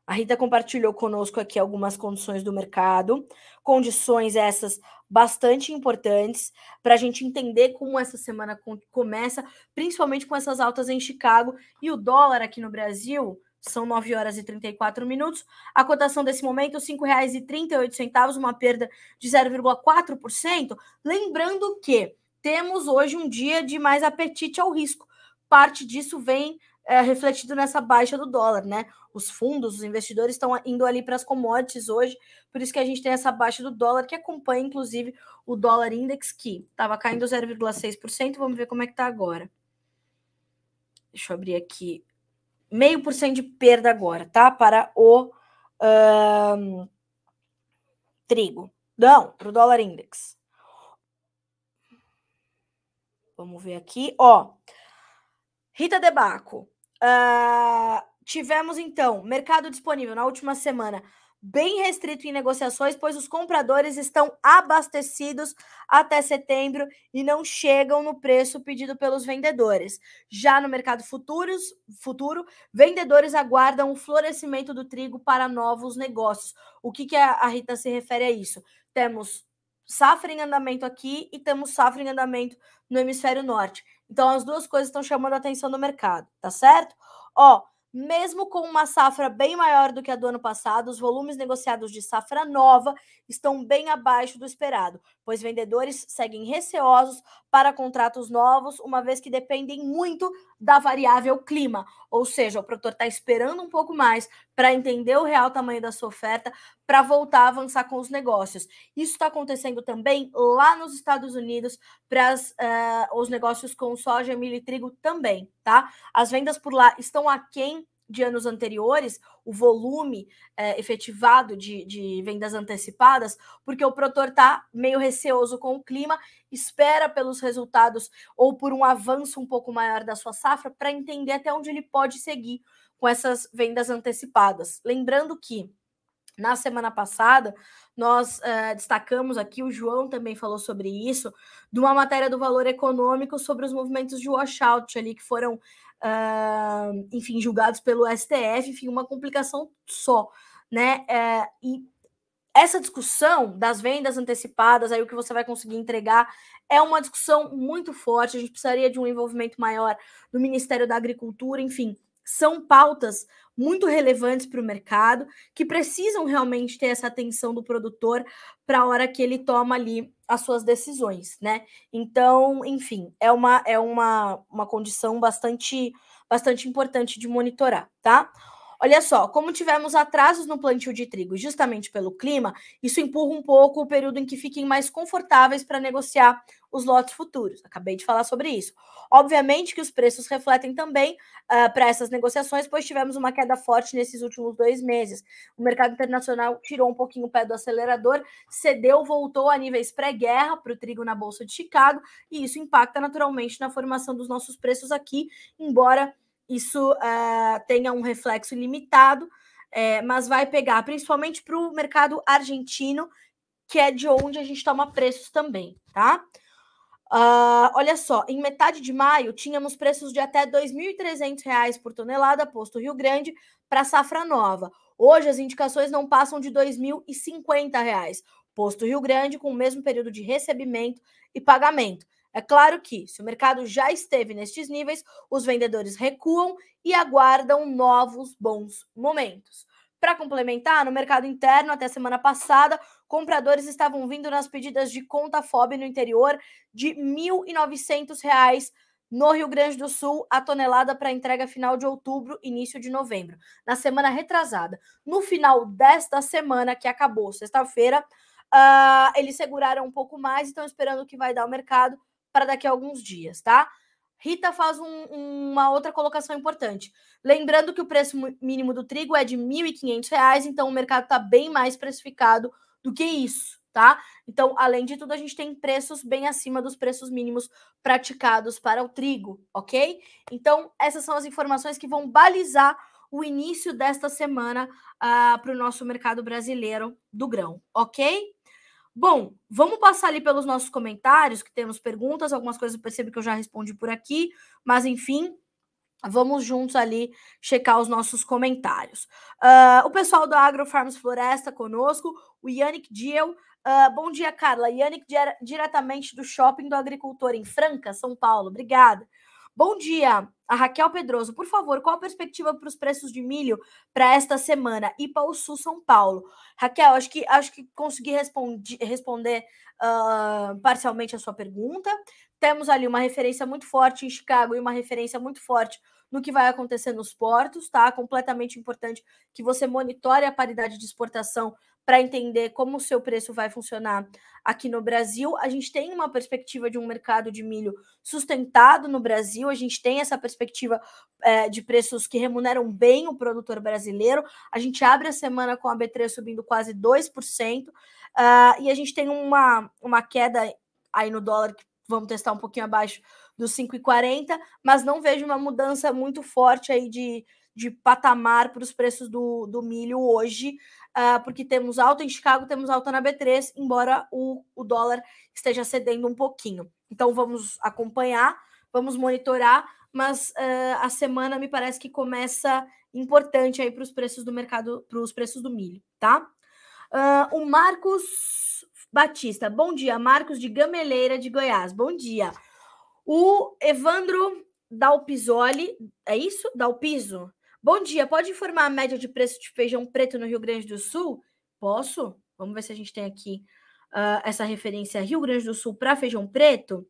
A Rita compartilhou conosco aqui algumas condições do mercado, condições essas bastante importantes para a gente entender como essa semana começa, principalmente com essas altas em Chicago e o dólar aqui no Brasil. São 9 horas e 34 minutos. A cotação desse momento, R$ 5,38, uma perda de 0,4%. Lembrando que temos hoje um dia de mais apetite ao risco. Parte disso vem é, refletido nessa baixa do dólar, né? Os fundos, os investidores estão indo ali para as commodities hoje, por isso que a gente tem essa baixa do dólar, que acompanha inclusive o dólar index, que estava caindo 0,6%. Vamos ver como é que está agora. Deixa eu abrir aqui. Meio por cento de perda agora, tá? Para o um, trigo. Não, para o dólar index. Vamos ver aqui, ó. Rita Debaco. Uh, tivemos então mercado disponível na última semana bem restrito em negociações, pois os compradores estão abastecidos até setembro e não chegam no preço pedido pelos vendedores. Já no mercado futuros, futuro, vendedores aguardam o florescimento do trigo para novos negócios. O que, que a Rita se refere a isso? Temos safra em andamento aqui e temos safra em andamento no hemisfério norte. Então as duas coisas estão chamando a atenção do mercado, tá certo? Ó, mesmo com uma safra bem maior do que a do ano passado, os volumes negociados de safra nova estão bem abaixo do esperado, pois vendedores seguem receosos para contratos novos, uma vez que dependem muito da variável clima, ou seja, o produtor está esperando um pouco mais para entender o real tamanho da sua oferta, para voltar a avançar com os negócios. Isso está acontecendo também lá nos Estados Unidos para uh, eh, os negócios com soja, milho e trigo também, tá? As vendas por lá estão aquém de anos anteriores, o volume é, efetivado de, de, vendas antecipadas, porque o produtor está meio receoso com o clima, espera pelos resultados ou por um avanço um pouco maior da sua safra para entender até onde ele pode seguir com essas vendas antecipadas. Lembrando que na semana passada, nós uh, destacamos aqui, o João também falou sobre isso, de uma matéria do valor econômico sobre os movimentos de washout ali que foram, uh, enfim, julgados pelo STF, enfim, uma complicação só, né? Uh, e essa discussão das vendas antecipadas, aí o que você vai conseguir entregar, é uma discussão muito forte. A gente precisaria de um envolvimento maior do Ministério da Agricultura, enfim são pautas muito relevantes para o mercado, que precisam realmente ter essa atenção do produtor para a hora que ele toma ali as suas decisões, né? Então, enfim, é uma, é uma, uma condição bastante, bastante importante de monitorar, tá? Olha só, como tivemos atrasos no plantio de trigo justamente pelo clima, isso empurra um pouco o período em que fiquem mais confortáveis para negociar os lotes futuros. Acabei de falar sobre isso. Obviamente que os preços refletem também uh, ah, para essas negociações, pois tivemos uma queda forte nesses últimos dois meses. O mercado internacional tirou um pouquinho o pé do acelerador, cedeu, voltou a níveis pré-guerra para o trigo na Bolsa de Chicago, e isso impacta naturalmente na formação dos nossos preços aqui, embora isso uh, tenha um reflexo limitado, é, mas vai pegar principalmente para o mercado argentino, que é de onde a gente toma preços também, tá? Uh, olha só, em metade de maio tínhamos preços de até R$ 2.300 por tonelada posto Rio Grande para safra nova. Hoje as indicações não passam de R$ 2.050 posto Rio Grande com o mesmo período de recebimento e pagamento. É claro que, se o mercado já esteve nestes níveis, os vendedores recuam e aguardam novos bons momentos. Para complementar, no mercado interno, até semana passada, compradores estavam vindo nas pedidas de conta FOB no interior de R$ 1.900 no Rio Grande do Sul, a tonelada para entrega final de outubro, início de novembro, na semana retrasada. No final desta semana, que acabou sexta-feira, uh, eles seguraram um pouco mais, e estão esperando o que vai dar o mercado para daqui a alguns dias, tá? Rita faz um, uma outra colocação importante. Lembrando que o preço mínimo do trigo é de R$ 1.500, então o mercado está bem mais precificado do que isso, tá? Então, além de tudo, a gente tem preços bem acima dos preços mínimos praticados para o trigo, ok? Então, essas são as informações que vão balizar o início desta semana uh, ah, para o nosso mercado brasileiro do grão, ok? Bom, vamos passar ali pelos nossos comentários, que temos perguntas, algumas coisas eu percebo que eu já respondi por aqui, mas enfim, vamos juntos ali checar os nossos comentários. Uh, o pessoal da Agrofarms Floresta conosco, o Yannick Diel. Uh, bom dia, Carla. Yannick, dire diretamente do Shopping do Agricultor em Franca, São Paulo. Obrigada. Bom dia. A Raquel Pedroso, por favor, qual a perspectiva para os preços de milho para esta semana e para o Sul São Paulo? Raquel, acho que acho que consegui responde, responder uh, parcialmente a sua pergunta. Temos ali uma referência muito forte em Chicago e uma referência muito forte no que vai acontecer nos portos, tá? Completamente importante que você monitore a paridade de exportação para entender como o seu preço vai funcionar aqui no Brasil. A gente tem uma perspectiva de um mercado de milho sustentado no Brasil, a gente tem essa perspectiva é, de preços que remuneram bem o produtor brasileiro. A gente abre a semana com a B3 subindo quase 2%, uh, ah, e a gente tem uma, uma queda aí no dólar que vamos testar um pouquinho abaixo dos 5,40, mas não vejo uma mudança muito forte aí de de patamar para os preços do, do milho hoje, uh, porque temos alta em Chicago, temos alta na B3, embora o, o dólar esteja cedendo um pouquinho. Então vamos acompanhar, vamos monitorar, mas uh, a semana me parece que começa importante aí para os preços do mercado, para os preços do milho, tá? Uh, o Marcos Batista, bom dia, Marcos de Gameleira de Goiás, bom dia. O Evandro Dalpisoli, é isso? Dalpiso? Bom dia, pode informar a média de preço de feijão preto no Rio Grande do Sul? Posso? Vamos ver se a gente tem aqui uh, essa referência Rio Grande do Sul para feijão preto.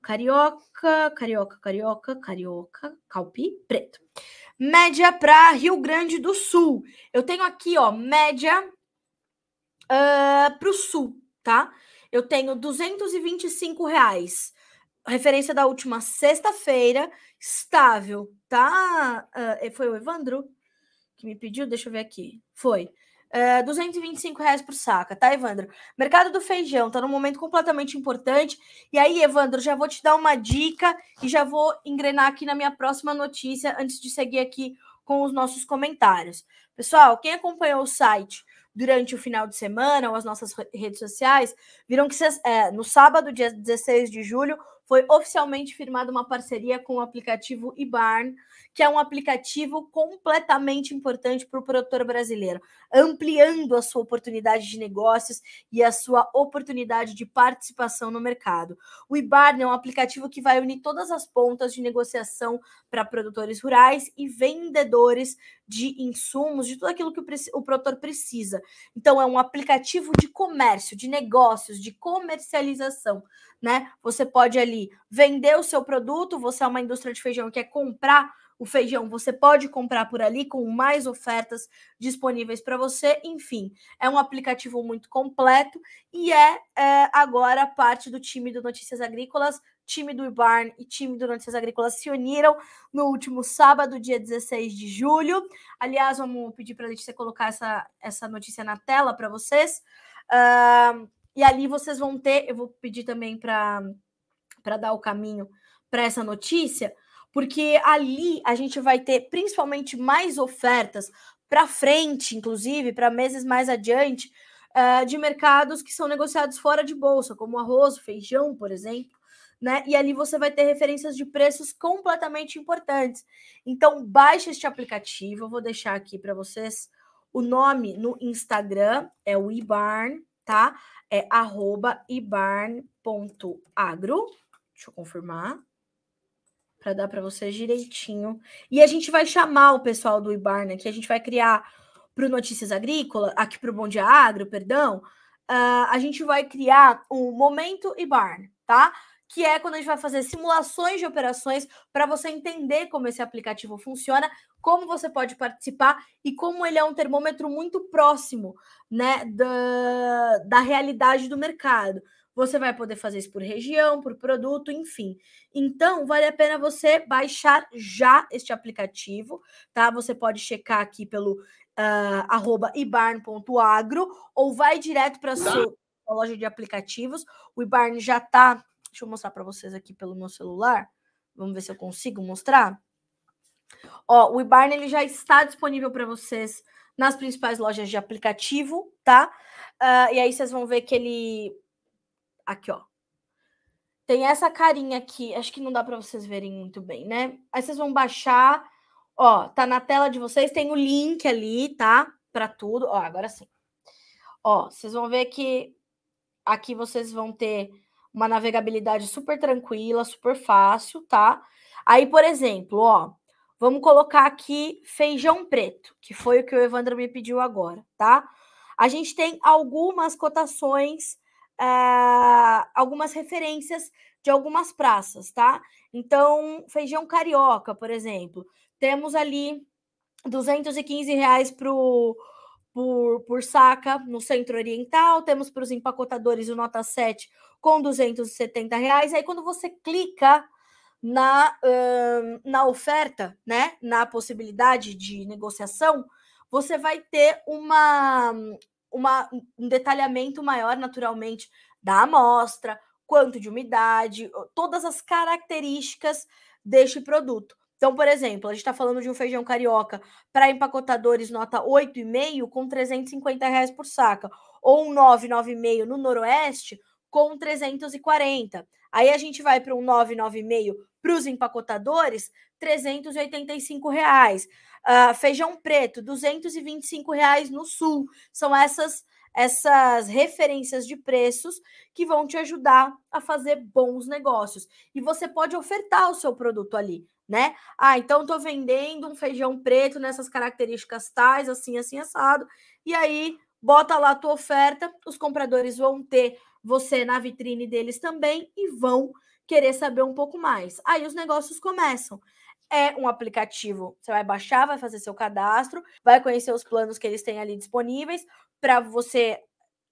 Carioca, carioca, carioca, carioca, calpi, preto. Média para Rio Grande do Sul. Eu tenho aqui, ó, média uh, ah, para o sul, tá? Eu tenho 225 reais referência da última sexta-feira, estável, tá? Uh, foi o Evandro que me pediu, deixa eu ver aqui. Foi. É, uh, 225 reais por saca, tá, Evandro? Mercado do feijão tá num momento completamente importante. E aí, Evandro, já vou te dar uma dica e já vou engrenar aqui na minha próxima notícia antes de seguir aqui com os nossos comentários. Pessoal, quem acompanhou o site durante o final de semana ou as nossas redes sociais, viram que é, no sábado, dia 16 de julho, foi oficialmente firmada uma parceria com o aplicativo eBarn que é um aplicativo completamente importante para o produtor brasileiro, ampliando a sua oportunidade de negócios e a sua oportunidade de participação no mercado. O IBARN é um aplicativo que vai unir todas as pontas de negociação para produtores rurais e vendedores de insumos, de tudo aquilo que o produtor precisa. Então, é um aplicativo de comércio, de negócios, de comercialização. Né? Você pode ali vender o seu produto, você é uma indústria de feijão que quer comprar o feijão você pode comprar por ali com mais ofertas disponíveis para você. Enfim, é um aplicativo muito completo e é, é, agora parte do time do Notícias Agrícolas. Time do Ibarn e time do Notícias Agrícolas se uniram no último sábado, dia 16 de julho. Aliás, vamos pedir para a Letícia colocar essa, essa notícia na tela para vocês. Uh, e ali vocês vão ter, eu vou pedir também para dar o caminho para essa notícia porque ali a gente vai ter principalmente mais ofertas para frente, inclusive, para meses mais adiante, uh, de mercados que são negociados fora de bolsa, como arroz, feijão, por exemplo. Né? E ali você vai ter referências de preços completamente importantes. Então, baixa este aplicativo. Eu vou deixar aqui para vocês o nome no Instagram, é o ibarn, tá? É arroba ibarn.agro. Deixa eu confirmar para dar para vocês direitinho. E a gente vai chamar o pessoal do Ibarna, né, que a gente vai criar para o Notícias Agrícola, aqui para o Bom Dia Agro, perdão, uh, a gente vai criar o um Momento Ibarna, tá? Que é quando a gente vai fazer simulações de operações para você entender como esse aplicativo funciona, como você pode participar e como ele é um termômetro muito próximo né, da, da realidade do mercado. Você vai poder fazer isso por região, por produto, enfim. Então, vale a pena você baixar já este aplicativo, tá? Você pode checar aqui pelo uh, arroba ibarn.agro ou vai direto para tá. sua loja de aplicativos. O ibarn já tá. Deixa eu mostrar para vocês aqui pelo meu celular. Vamos ver se eu consigo mostrar. Ó, o ibarn ele já está disponível para vocês nas principais lojas de aplicativo, tá? Uh, e aí vocês vão ver que ele Aqui, ó. Tem essa carinha aqui. Acho que não dá para vocês verem muito bem, né? Aí vocês vão baixar. Ó, tá na tela de vocês. Tem o link ali, tá? Para tudo. Ó, agora sim. Ó, vocês vão ver que aqui vocês vão ter uma navegabilidade super tranquila, super fácil, tá? Aí, por exemplo, ó, vamos colocar aqui feijão preto, que foi o que o Evandro me pediu agora, tá? A gente tem algumas cotações eh, algumas referências de algumas praças, tá? Então, feijão carioca, por exemplo, temos ali 215 reais pro, por, por saca no centro oriental, temos para os empacotadores o nota 7 com 270 reais. Aí quando você clica na, na oferta, né? Na possibilidade de negociação, você vai ter uma, uma, um detalhamento maior, naturalmente, da amostra, quanto de umidade, todas as características deste produto. Então, por exemplo, a gente está falando de um feijão carioca para empacotadores nota 8,5 com 350 reais por saca, ou um 9,95 no Noroeste com 340. Aí a gente vai para um 9,95 para os empacotadores, 385 reais. Uh, feijão preto, 225 reais no sul. São essas essas referências de preços que vão te ajudar a fazer bons negócios. E você pode ofertar o seu produto ali, né? Ah, então estou vendendo um feijão preto nessas características tais, assim, assim, assado. E aí, bota lá a tua oferta, os compradores vão ter você na vitrine deles também e vão querer saber um pouco mais. Aí os negócios começam é um aplicativo. Você vai baixar, vai fazer seu cadastro, vai conhecer os planos que eles têm ali disponíveis para você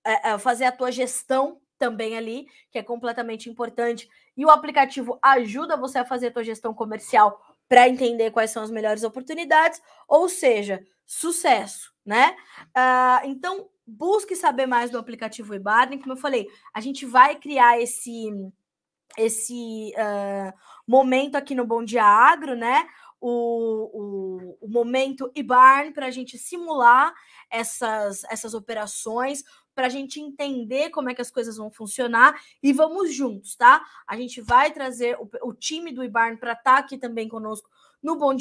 é, é, fazer a tua gestão também ali, que é completamente importante. E o aplicativo ajuda você a fazer a tua gestão comercial para entender quais são as melhores oportunidades, ou seja, sucesso, né? Uh, então, busque saber mais do aplicativo eBarden. Como eu falei, a gente vai criar esse esse uh, momento aqui no Bom Dia Agro, né? O, o, o momento IBARN para a gente simular essas, essas operações, para a gente entender como é que as coisas vão funcionar e vamos juntos, tá? A gente vai trazer o, o time do IBARN para estar tá aqui também conosco no Bom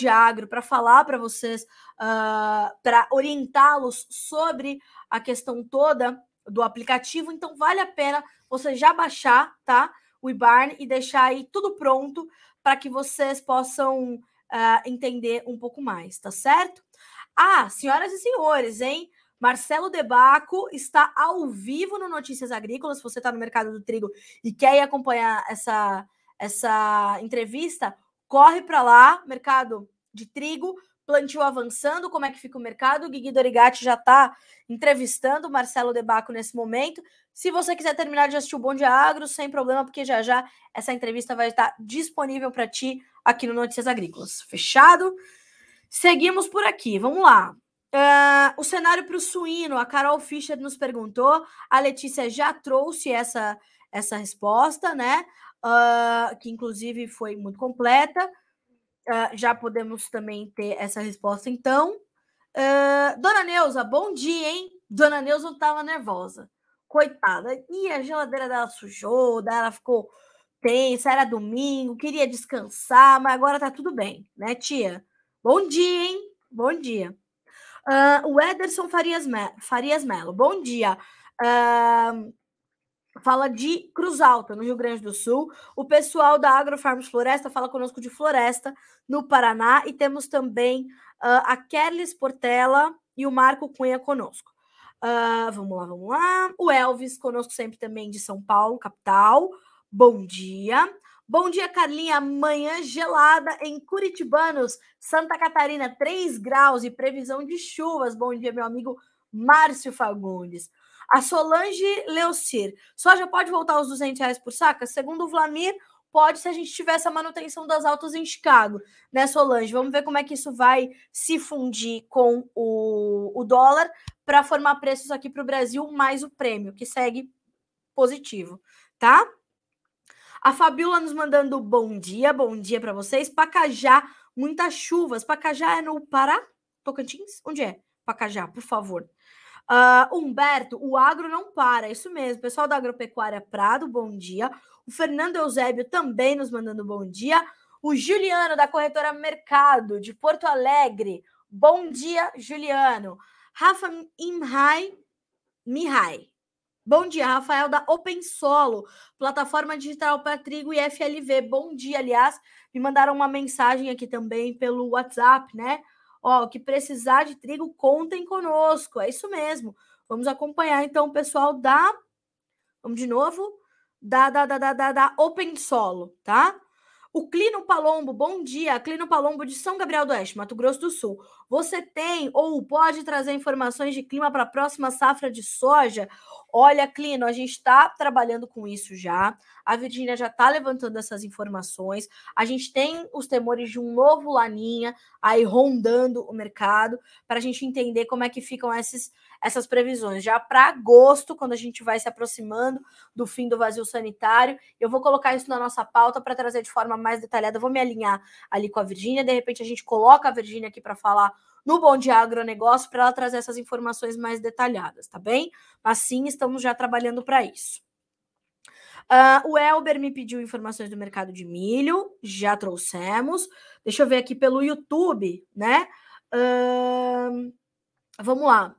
para falar para vocês, uh, para orientá-los sobre a questão toda do aplicativo. Então, vale a pena você já baixar, tá? o e deixar aí tudo pronto para que vocês possam uh, entender um pouco mais, tá certo? Ah, senhoras e senhores, hein? Marcelo Debaco está ao vivo no Notícias Agrícolas. Se você está no mercado do trigo e quer acompanhar essa, essa entrevista, corre para lá, mercado de trigo, plantio avançando, como é que fica o mercado. O Guigui Dorigati já está entrevistando o Marcelo Debaco nesse momento. Se você quiser terminar de assistir o Bom Dia Agro, sem problema, porque já já essa entrevista vai estar disponível para ti aqui no Notícias Agrícolas. Fechado? Seguimos por aqui, vamos lá. Uh, o cenário para o suíno, a Carol Fischer nos perguntou, a Letícia já trouxe essa, essa resposta, né? Uh, que inclusive foi muito completa. Uh, já podemos também ter essa resposta, então. Dona Neuza, bom dia, hein? Dona Neuza estava nervosa coitada. E a geladeira dela sujou, dela ficou tensa, era domingo, queria descansar, mas agora tá tudo bem, né, tia? Bom dia, hein? Bom dia. Uh, o Ederson Farias, Me Farias Melo, bom dia. Uh, fala de Cruz Alta, no Rio Grande do Sul. O pessoal da Agrofarms Floresta fala conosco de Floresta, no Paraná. E temos também uh, a Kerlis Portela e o Marco Cunha conosco. Uh, vamos lá, vamos lá. O Elvis, conosco sempre também de São Paulo, capital. Bom dia. Bom dia, Carlinha. Manhã gelada em Curitibanos, Santa Catarina, 3 graus e previsão de chuvas. Bom dia, meu amigo Márcio Fagundes. A Solange Leocir, só já pode voltar aos 200 reais por saca? Segundo o Vlamir, pode se a gente tiver essa manutenção das altas em Chicago, né, Solange? Vamos ver como é que isso vai se fundir com o, o dólar para formar preços aqui para o Brasil, mais o prêmio, que segue positivo, tá? A Fabiola nos mandando bom dia, bom dia para vocês. Pacajá, muitas chuvas. Pacajá é no Pará? Tocantins? Onde é? Pacajá, por favor. Uh, Humberto, o agro não para, é isso mesmo. Pessoal da Agropecuária Prado, bom dia. O Fernando Eusébio também nos mandando bom dia. O Juliano, da corretora Mercado, de Porto Alegre. Bom dia, Juliano. Rafa Imhai, Mihai. Bom dia, Rafael, da Open Solo, plataforma digital para trigo e FLV. Bom dia, aliás, me mandaram uma mensagem aqui também pelo WhatsApp, né? Ó, o que precisar de trigo, contem conosco. É isso mesmo. Vamos acompanhar então o pessoal da. Vamos de novo? Da, da, da, da, da, da Open Solo, tá? O Clino Palombo, bom dia. Clino Palombo de São Gabriel do Oeste, Mato Grosso do Sul. Você tem ou pode trazer informações de clima para a próxima safra de soja? Olha, Clino, a gente está trabalhando com isso já. A Virgínia já está levantando essas informações. A gente tem os temores de um novo laninha aí rondando o mercado para a gente entender como é que ficam esses, essas previsões. Já para agosto, quando a gente vai se aproximando do fim do vazio sanitário, eu vou colocar isso na nossa pauta para trazer de forma mais detalhada. Eu vou me alinhar ali com a Virgínia, de repente a gente coloca a Virgínia aqui para falar no Bom Dia Agronegócio para ela trazer essas informações mais detalhadas, tá bem? Assim, estamos já trabalhando para isso. Uh, o Elber me pediu informações do mercado de milho, já trouxemos. Deixa eu ver aqui pelo YouTube, né? Uh, vamos lá.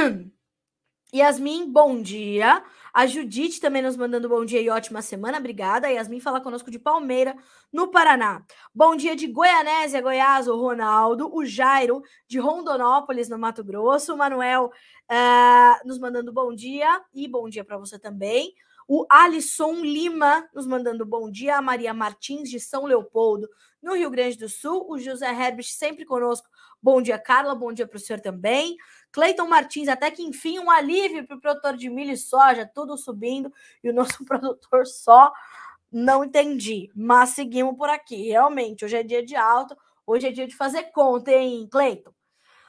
Yasmin, bom dia. A Judite também nos mandando bom dia e ótima semana, obrigada. Yasmin fala conosco de Palmeira, no Paraná. Bom dia de Goianésia, Goiás, o Ronaldo, o Jairo, de Rondonópolis, no Mato Grosso, o Manuel uh, nos mandando bom dia e bom dia para você também. O Alisson Lima nos mandando bom dia, a Maria Martins, de São Leopoldo, no Rio Grande do Sul, o José Herbert sempre conosco. Bom dia, Carla, bom dia para o senhor também. Cleiton Martins, até que enfim, um alívio para o produtor de milho e soja, tudo subindo, e o nosso produtor só não entendi. Mas seguimos por aqui. Realmente, hoje é dia de alta, hoje é dia de fazer conta, hein, Cleiton?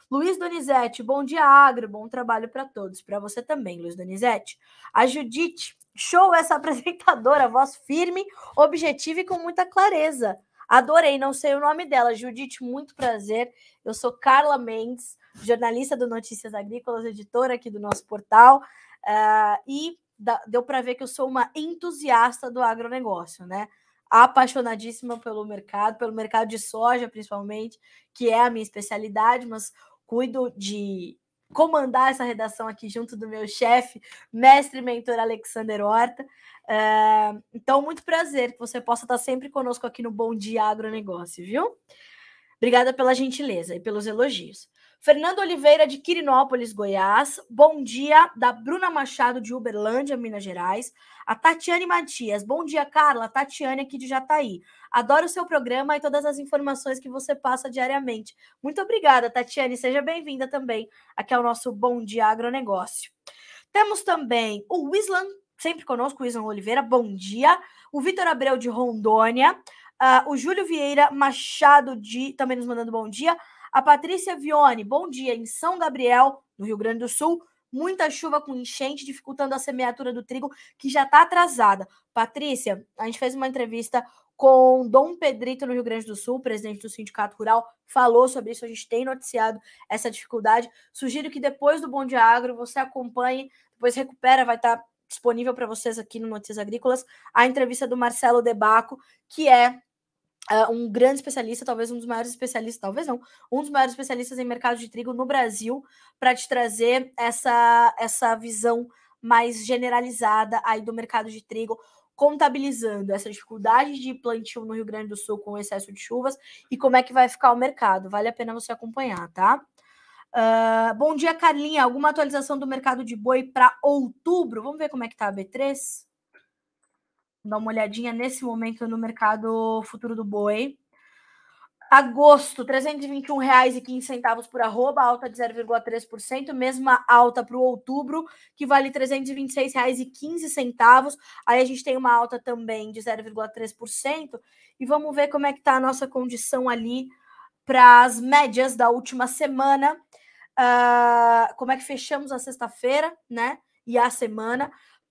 Luiz Donizete, bom dia, Agro, bom trabalho para todos, para você também, Luiz Donizete. A Judite, show essa apresentadora, voz firme, objetiva e com muita clareza. Adorei, não sei o nome dela. Judite, muito prazer. Eu sou Carla Mendes, jornalista do Notícias Agrícolas, editora aqui do nosso portal, uh, e da, deu para ver que eu sou uma entusiasta do agronegócio, né? Apaixonadíssima pelo mercado, pelo mercado de soja, principalmente, que é a minha especialidade, mas cuido de comandar essa redação aqui junto do meu chefe, mestre e mentor Alexander Horta. Uh, então, muito prazer que você possa estar sempre conosco aqui no Bom Dia Agronegócio, viu? Obrigada pela gentileza e pelos elogios. Fernando Oliveira de Quirinópolis, Goiás. Bom dia, da Bruna Machado de Uberlândia, Minas Gerais. A Tatiane Matias. Bom dia, Carla. Tatiane aqui de Jataí. Adoro o seu programa e todas as informações que você passa diariamente. Muito obrigada, Tatiane. Seja bem-vinda também aqui ao nosso Bom Dia Agronegócio. Temos também o Wislan, sempre conosco, o Wislan Oliveira. Bom dia. O Vitor Abreu de Rondônia. Uh, o Júlio Vieira Machado de também nos mandando bom dia. A Patrícia Vione, bom dia. Em São Gabriel, no Rio Grande do Sul, muita chuva com enchente, dificultando a semeadura do trigo, que já está atrasada. Patrícia, a gente fez uma entrevista com Dom Pedrito no Rio Grande do Sul, presidente do Sindicato Rural, falou sobre isso, a gente tem noticiado essa dificuldade. Sugiro que depois do Bom Dia Agro você acompanhe, depois recupera, vai estar tá disponível para vocês aqui no Notícias Agrícolas, a entrevista do Marcelo Debaco, que é uh, um grande especialista, talvez um dos maiores especialistas, talvez não, um dos maiores especialistas em mercado de trigo no Brasil, para te trazer essa, essa visão mais generalizada aí do mercado de trigo, contabilizando essa dificuldade de plantio no Rio Grande do Sul com o excesso de chuvas e como é que vai ficar o mercado. Vale a pena você acompanhar, tá? Uh, bom dia, Carlinha. Alguma atualização do mercado de boi para outubro? Vamos ver como é que tá a B3? dar uma olhadinha nesse momento no mercado futuro do boi. Agosto, R$ 321,15 por arroba, alta de 0,3%, mesma alta para o outubro, que vale R$ 326,15. Aí a gente tem uma alta também de 0,3%. E vamos ver como é que está a nossa condição ali para as médias da última semana. Uh, como é que fechamos a sexta-feira, né? E a semana.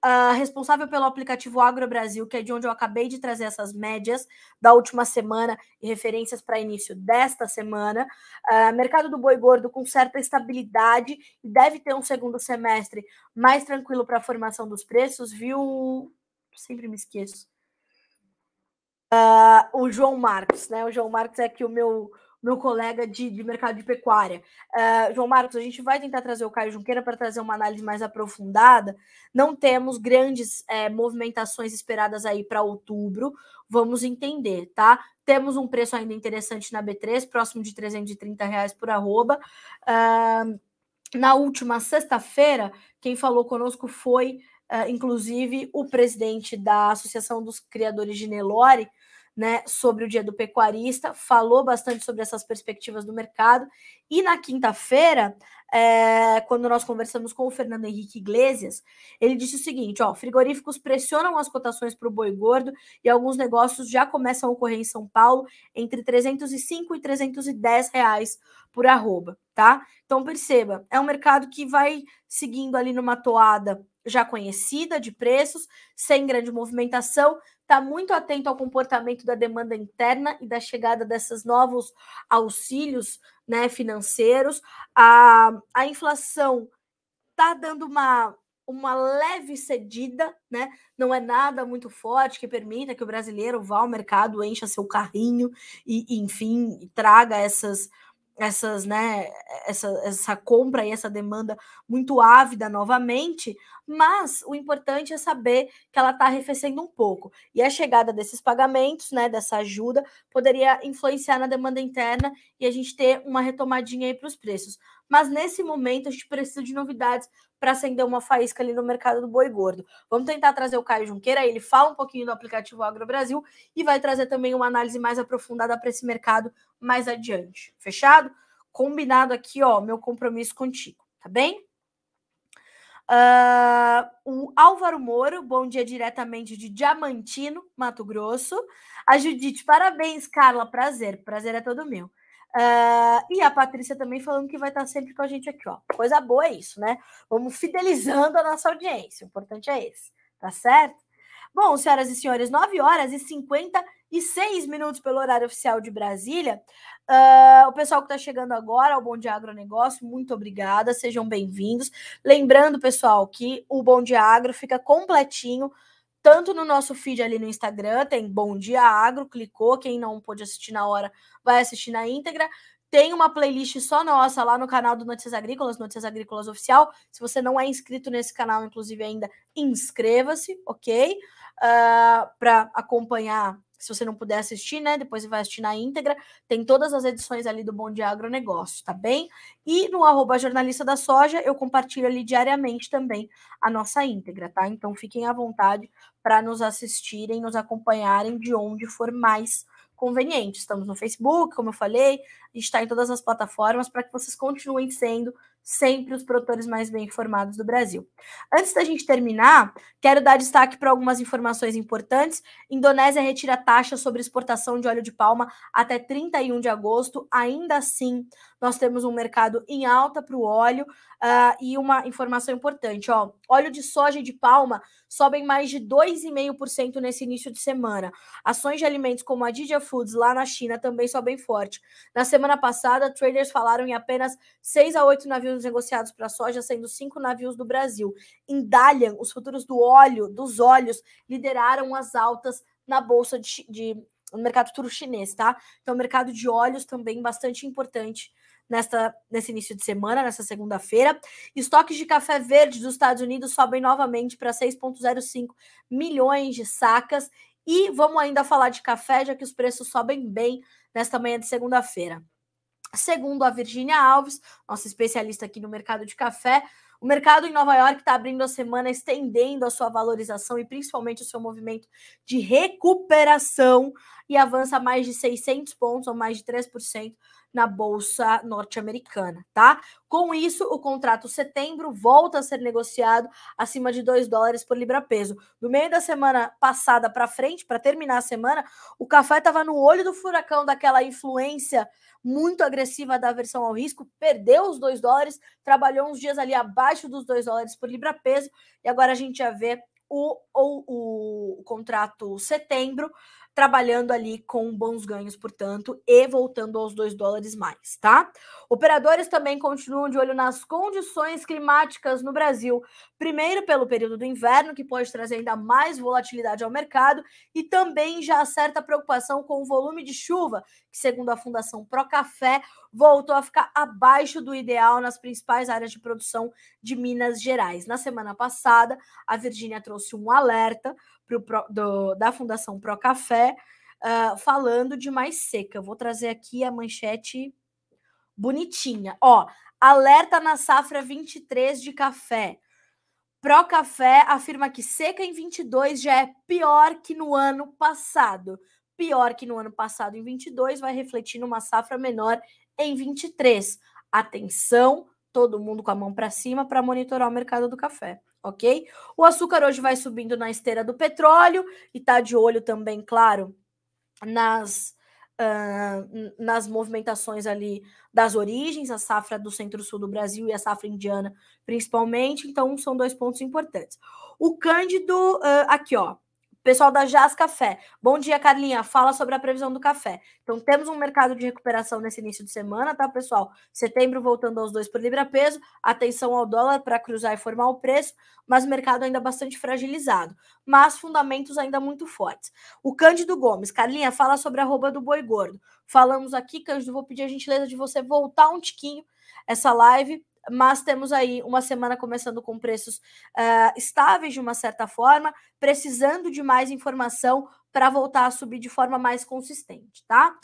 Ah, responsável pelo aplicativo Agro Brasil, que é de onde eu acabei de trazer essas médias da última semana e referências para início desta semana. Uh, mercado do boi gordo com certa estabilidade e deve ter um segundo semestre mais tranquilo para a formação dos preços, viu? Sempre me esqueço. Uh, o João Marcos, né? O João Marcos é que o meu meu colega de, de mercado de pecuária. Uh, João Marcos, a gente vai tentar trazer o Caio Junqueira para trazer uma análise mais aprofundada. Não temos grandes é, movimentações esperadas aí para outubro. Vamos entender, tá? Temos um preço ainda interessante na B3, próximo de 330 reais por arroba. Uh, na última sexta-feira, quem falou conosco foi, uh, inclusive, o presidente da Associação dos Criadores de Nelore, né, sobre o Dia do Pecuarista, falou bastante sobre essas perspectivas do mercado. E na quinta-feira, é, quando nós conversamos com o Fernando Henrique Iglesias, ele disse o seguinte: ó, frigoríficos pressionam as cotações para o boi gordo e alguns negócios já começam a ocorrer em São Paulo entre 305 e 310 reais por arroba, tá? Então perceba, é um mercado que vai seguindo ali numa toada já conhecida de preços, sem grande movimentação, está muito atento ao comportamento da demanda interna e da chegada desses novos auxílios né, financeiros. A, a inflação está dando uma, uma leve cedida, né? Não é nada muito forte que permita que o brasileiro vá ao mercado, encha seu carrinho e, e enfim, traga essas essas, né, essa, essa compra e essa demanda muito ávida novamente, mas o importante é saber que ela está arrefecendo um pouco. E a chegada desses pagamentos, né, dessa ajuda, poderia influenciar na demanda interna e a gente ter uma retomadinha aí para os preços. Mas nesse momento a gente precisa de novidades para acender uma faísca ali no mercado do boi gordo. Vamos tentar trazer o Caio Junqueira, ele fala um pouquinho do aplicativo Agro Brasil e vai trazer também uma análise mais aprofundada para esse mercado mais adiante. Fechado? Combinado aqui, ó, meu compromisso contigo, tá bem? Uh, o Álvaro Moro, bom dia diretamente de Diamantino, Mato Grosso. A Judite, parabéns, Carla, prazer, prazer é todo meu. Uh, e a Patrícia também falando que vai estar sempre com a gente aqui, ó. Coisa boa é isso, né? Vamos fidelizando a nossa audiência, o importante é esse, tá certo? Bom, senhoras e senhores, 9 horas e 56 minutos pelo horário oficial de Brasília. Uh, o pessoal que está chegando agora ao Bom Dia Agronegócio, muito obrigada, sejam bem-vindos. Lembrando, pessoal, que o Bom Dia Agro fica completinho tanto no nosso feed ali no Instagram, tem Bom Dia Agro, clicou, quem não pôde assistir na hora vai assistir na íntegra, tem uma playlist só nossa lá no canal do Notícias Agrícolas, Notícias Agrícolas Oficial. Se você não é inscrito nesse canal, inclusive ainda, inscreva-se, ok? Uh, ah, para acompanhar, se você não puder assistir, né? Depois você vai assistir na íntegra. Tem todas as edições ali do Bom Dia Agronegócio, tá bem? E no arroba jornalista da soja, eu compartilho ali diariamente também a nossa íntegra, tá? Então fiquem à vontade para nos assistirem, nos acompanharem de onde for mais conveniente. Estamos no Facebook, como eu falei, a gente está em todas as plataformas para que vocês continuem sendo sempre os produtores mais bem informados do Brasil. Antes da gente terminar, quero dar destaque para algumas informações importantes. Indonésia retira taxa sobre exportação de óleo de palma até 31 de agosto. Ainda assim, nós temos um mercado em alta para o óleo. Uh, e uma informação importante, ó, óleo de soja e de palma sobem mais de 2,5% nesse início de semana. Ações de alimentos como a Didia Foods lá na China também sobem forte. Na semana passada, traders falaram em apenas 6 a 8 navios futuros negociados para a soja, sendo cinco navios do Brasil. Em Dalian, os futuros do óleo, dos óleos, lideraram as altas na bolsa de, de no mercado futuro chinês, tá? Então, o mercado de óleos também bastante importante nesta, nesse início de semana, nessa segunda-feira. Estoques de café verde dos Estados Unidos sobem novamente para 6,05 milhões de sacas. E vamos ainda falar de café, já que os preços sobem bem nesta manhã de segunda-feira. Segundo a Virginia Alves, nossa especialista aqui no mercado de café, o mercado em Nova York está abrindo a semana estendendo a sua valorização e principalmente o seu movimento de recuperação e avança mais de 600 pontos ou mais de 3% na bolsa norte-americana, tá? Com isso, o contrato setembro volta a ser negociado acima de 2 dólares por libra peso. Do meio da semana passada para frente, para terminar a semana, o café estava no olho do furacão daquela influência muito agressiva da versão ao risco, perdeu os 2 dólares, trabalhou uns dias ali abaixo dos 2 dólares por libra peso e agora a gente já vê o, o, o contrato setembro trabalhando ali com bons ganhos, portanto, e voltando aos 2 dólares mais, tá? Operadores também continuam de olho nas condições climáticas no Brasil, primeiro pelo período do inverno, que pode trazer ainda mais volatilidade ao mercado, e também já certa preocupação com o volume de chuva, que, segundo a Fundação Pro Café, voltou a ficar abaixo do ideal nas principais áreas de produção de Minas Gerais. Na semana passada, a Virgínia trouxe um alerta pro, do, da Fundação Pro Café, uh, ah, falando de mais seca. Vou trazer aqui a manchete bonitinha. Ó, alerta na safra 23 de café. Pro Café afirma que seca em 22 já é pior que no ano passado pior que no ano passado em 22, vai refletir numa safra menor em 23. Atenção, todo mundo com a mão para cima para monitorar o mercado do café, ok? O açúcar hoje vai subindo na esteira do petróleo e tá de olho também, claro, nas uh, nas movimentações ali das origens, a safra do centro-sul do Brasil e a safra indiana, principalmente. Então, são dois pontos importantes. O Cândido, uh, aqui, ó, Pessoal da Jazz Café. Bom dia, Carlinha. Fala sobre a previsão do café. Então, temos um mercado de recuperação nesse início de semana, tá, pessoal? Setembro voltando aos dois por libra-peso. Atenção ao dólar para cruzar e formar o preço, mas o mercado ainda bastante fragilizado. Mas fundamentos ainda muito fortes. O Cândido Gomes. Carlinha, fala sobre a rouba do boi gordo. Falamos aqui, Cândido, vou pedir a gentileza de você voltar um tiquinho essa live mas temos aí uma semana começando com preços uh, estáveis de uma certa forma, precisando de mais informação para voltar a subir de forma mais consistente, tá?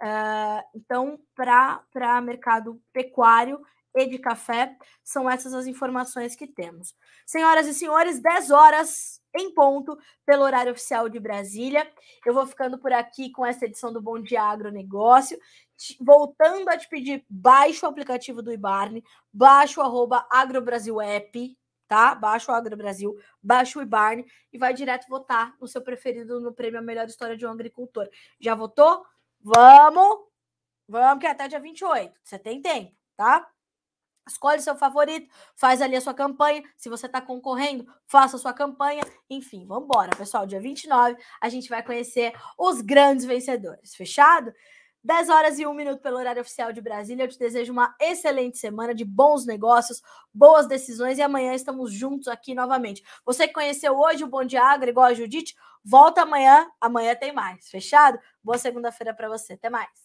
Uh, então, para mercado pecuário e de café, são essas as informações que temos. Senhoras e senhores, 10 horas em ponto, pelo horário oficial de Brasília. Eu vou ficando por aqui com essa edição do Bom Dia Agronegócio. Voltando a te pedir, baixa o aplicativo do Ibarne, baixa o arroba agrobrasilapp, tá? Baixa o AgroBrasil, baixa o Ibarne e vai direto votar no seu preferido no prêmio A Melhor História de um Agricultor. Já votou? Vamos! Vamos, que é até dia 28. Você tem tempo, tá? Escolhe seu favorito, faz ali a sua campanha. Se você está concorrendo, faça a sua campanha. Enfim, vamos embora, pessoal. Dia 29 a gente vai conhecer os grandes vencedores. Fechado? 10 horas e 1 minuto pelo horário oficial de Brasília. Eu te desejo uma excelente semana de bons negócios, boas decisões e amanhã estamos juntos aqui novamente. Você que conheceu hoje o Bom Dia Agro, igual a Judite, volta amanhã. Amanhã tem mais. Fechado? Boa segunda-feira para você. Até mais.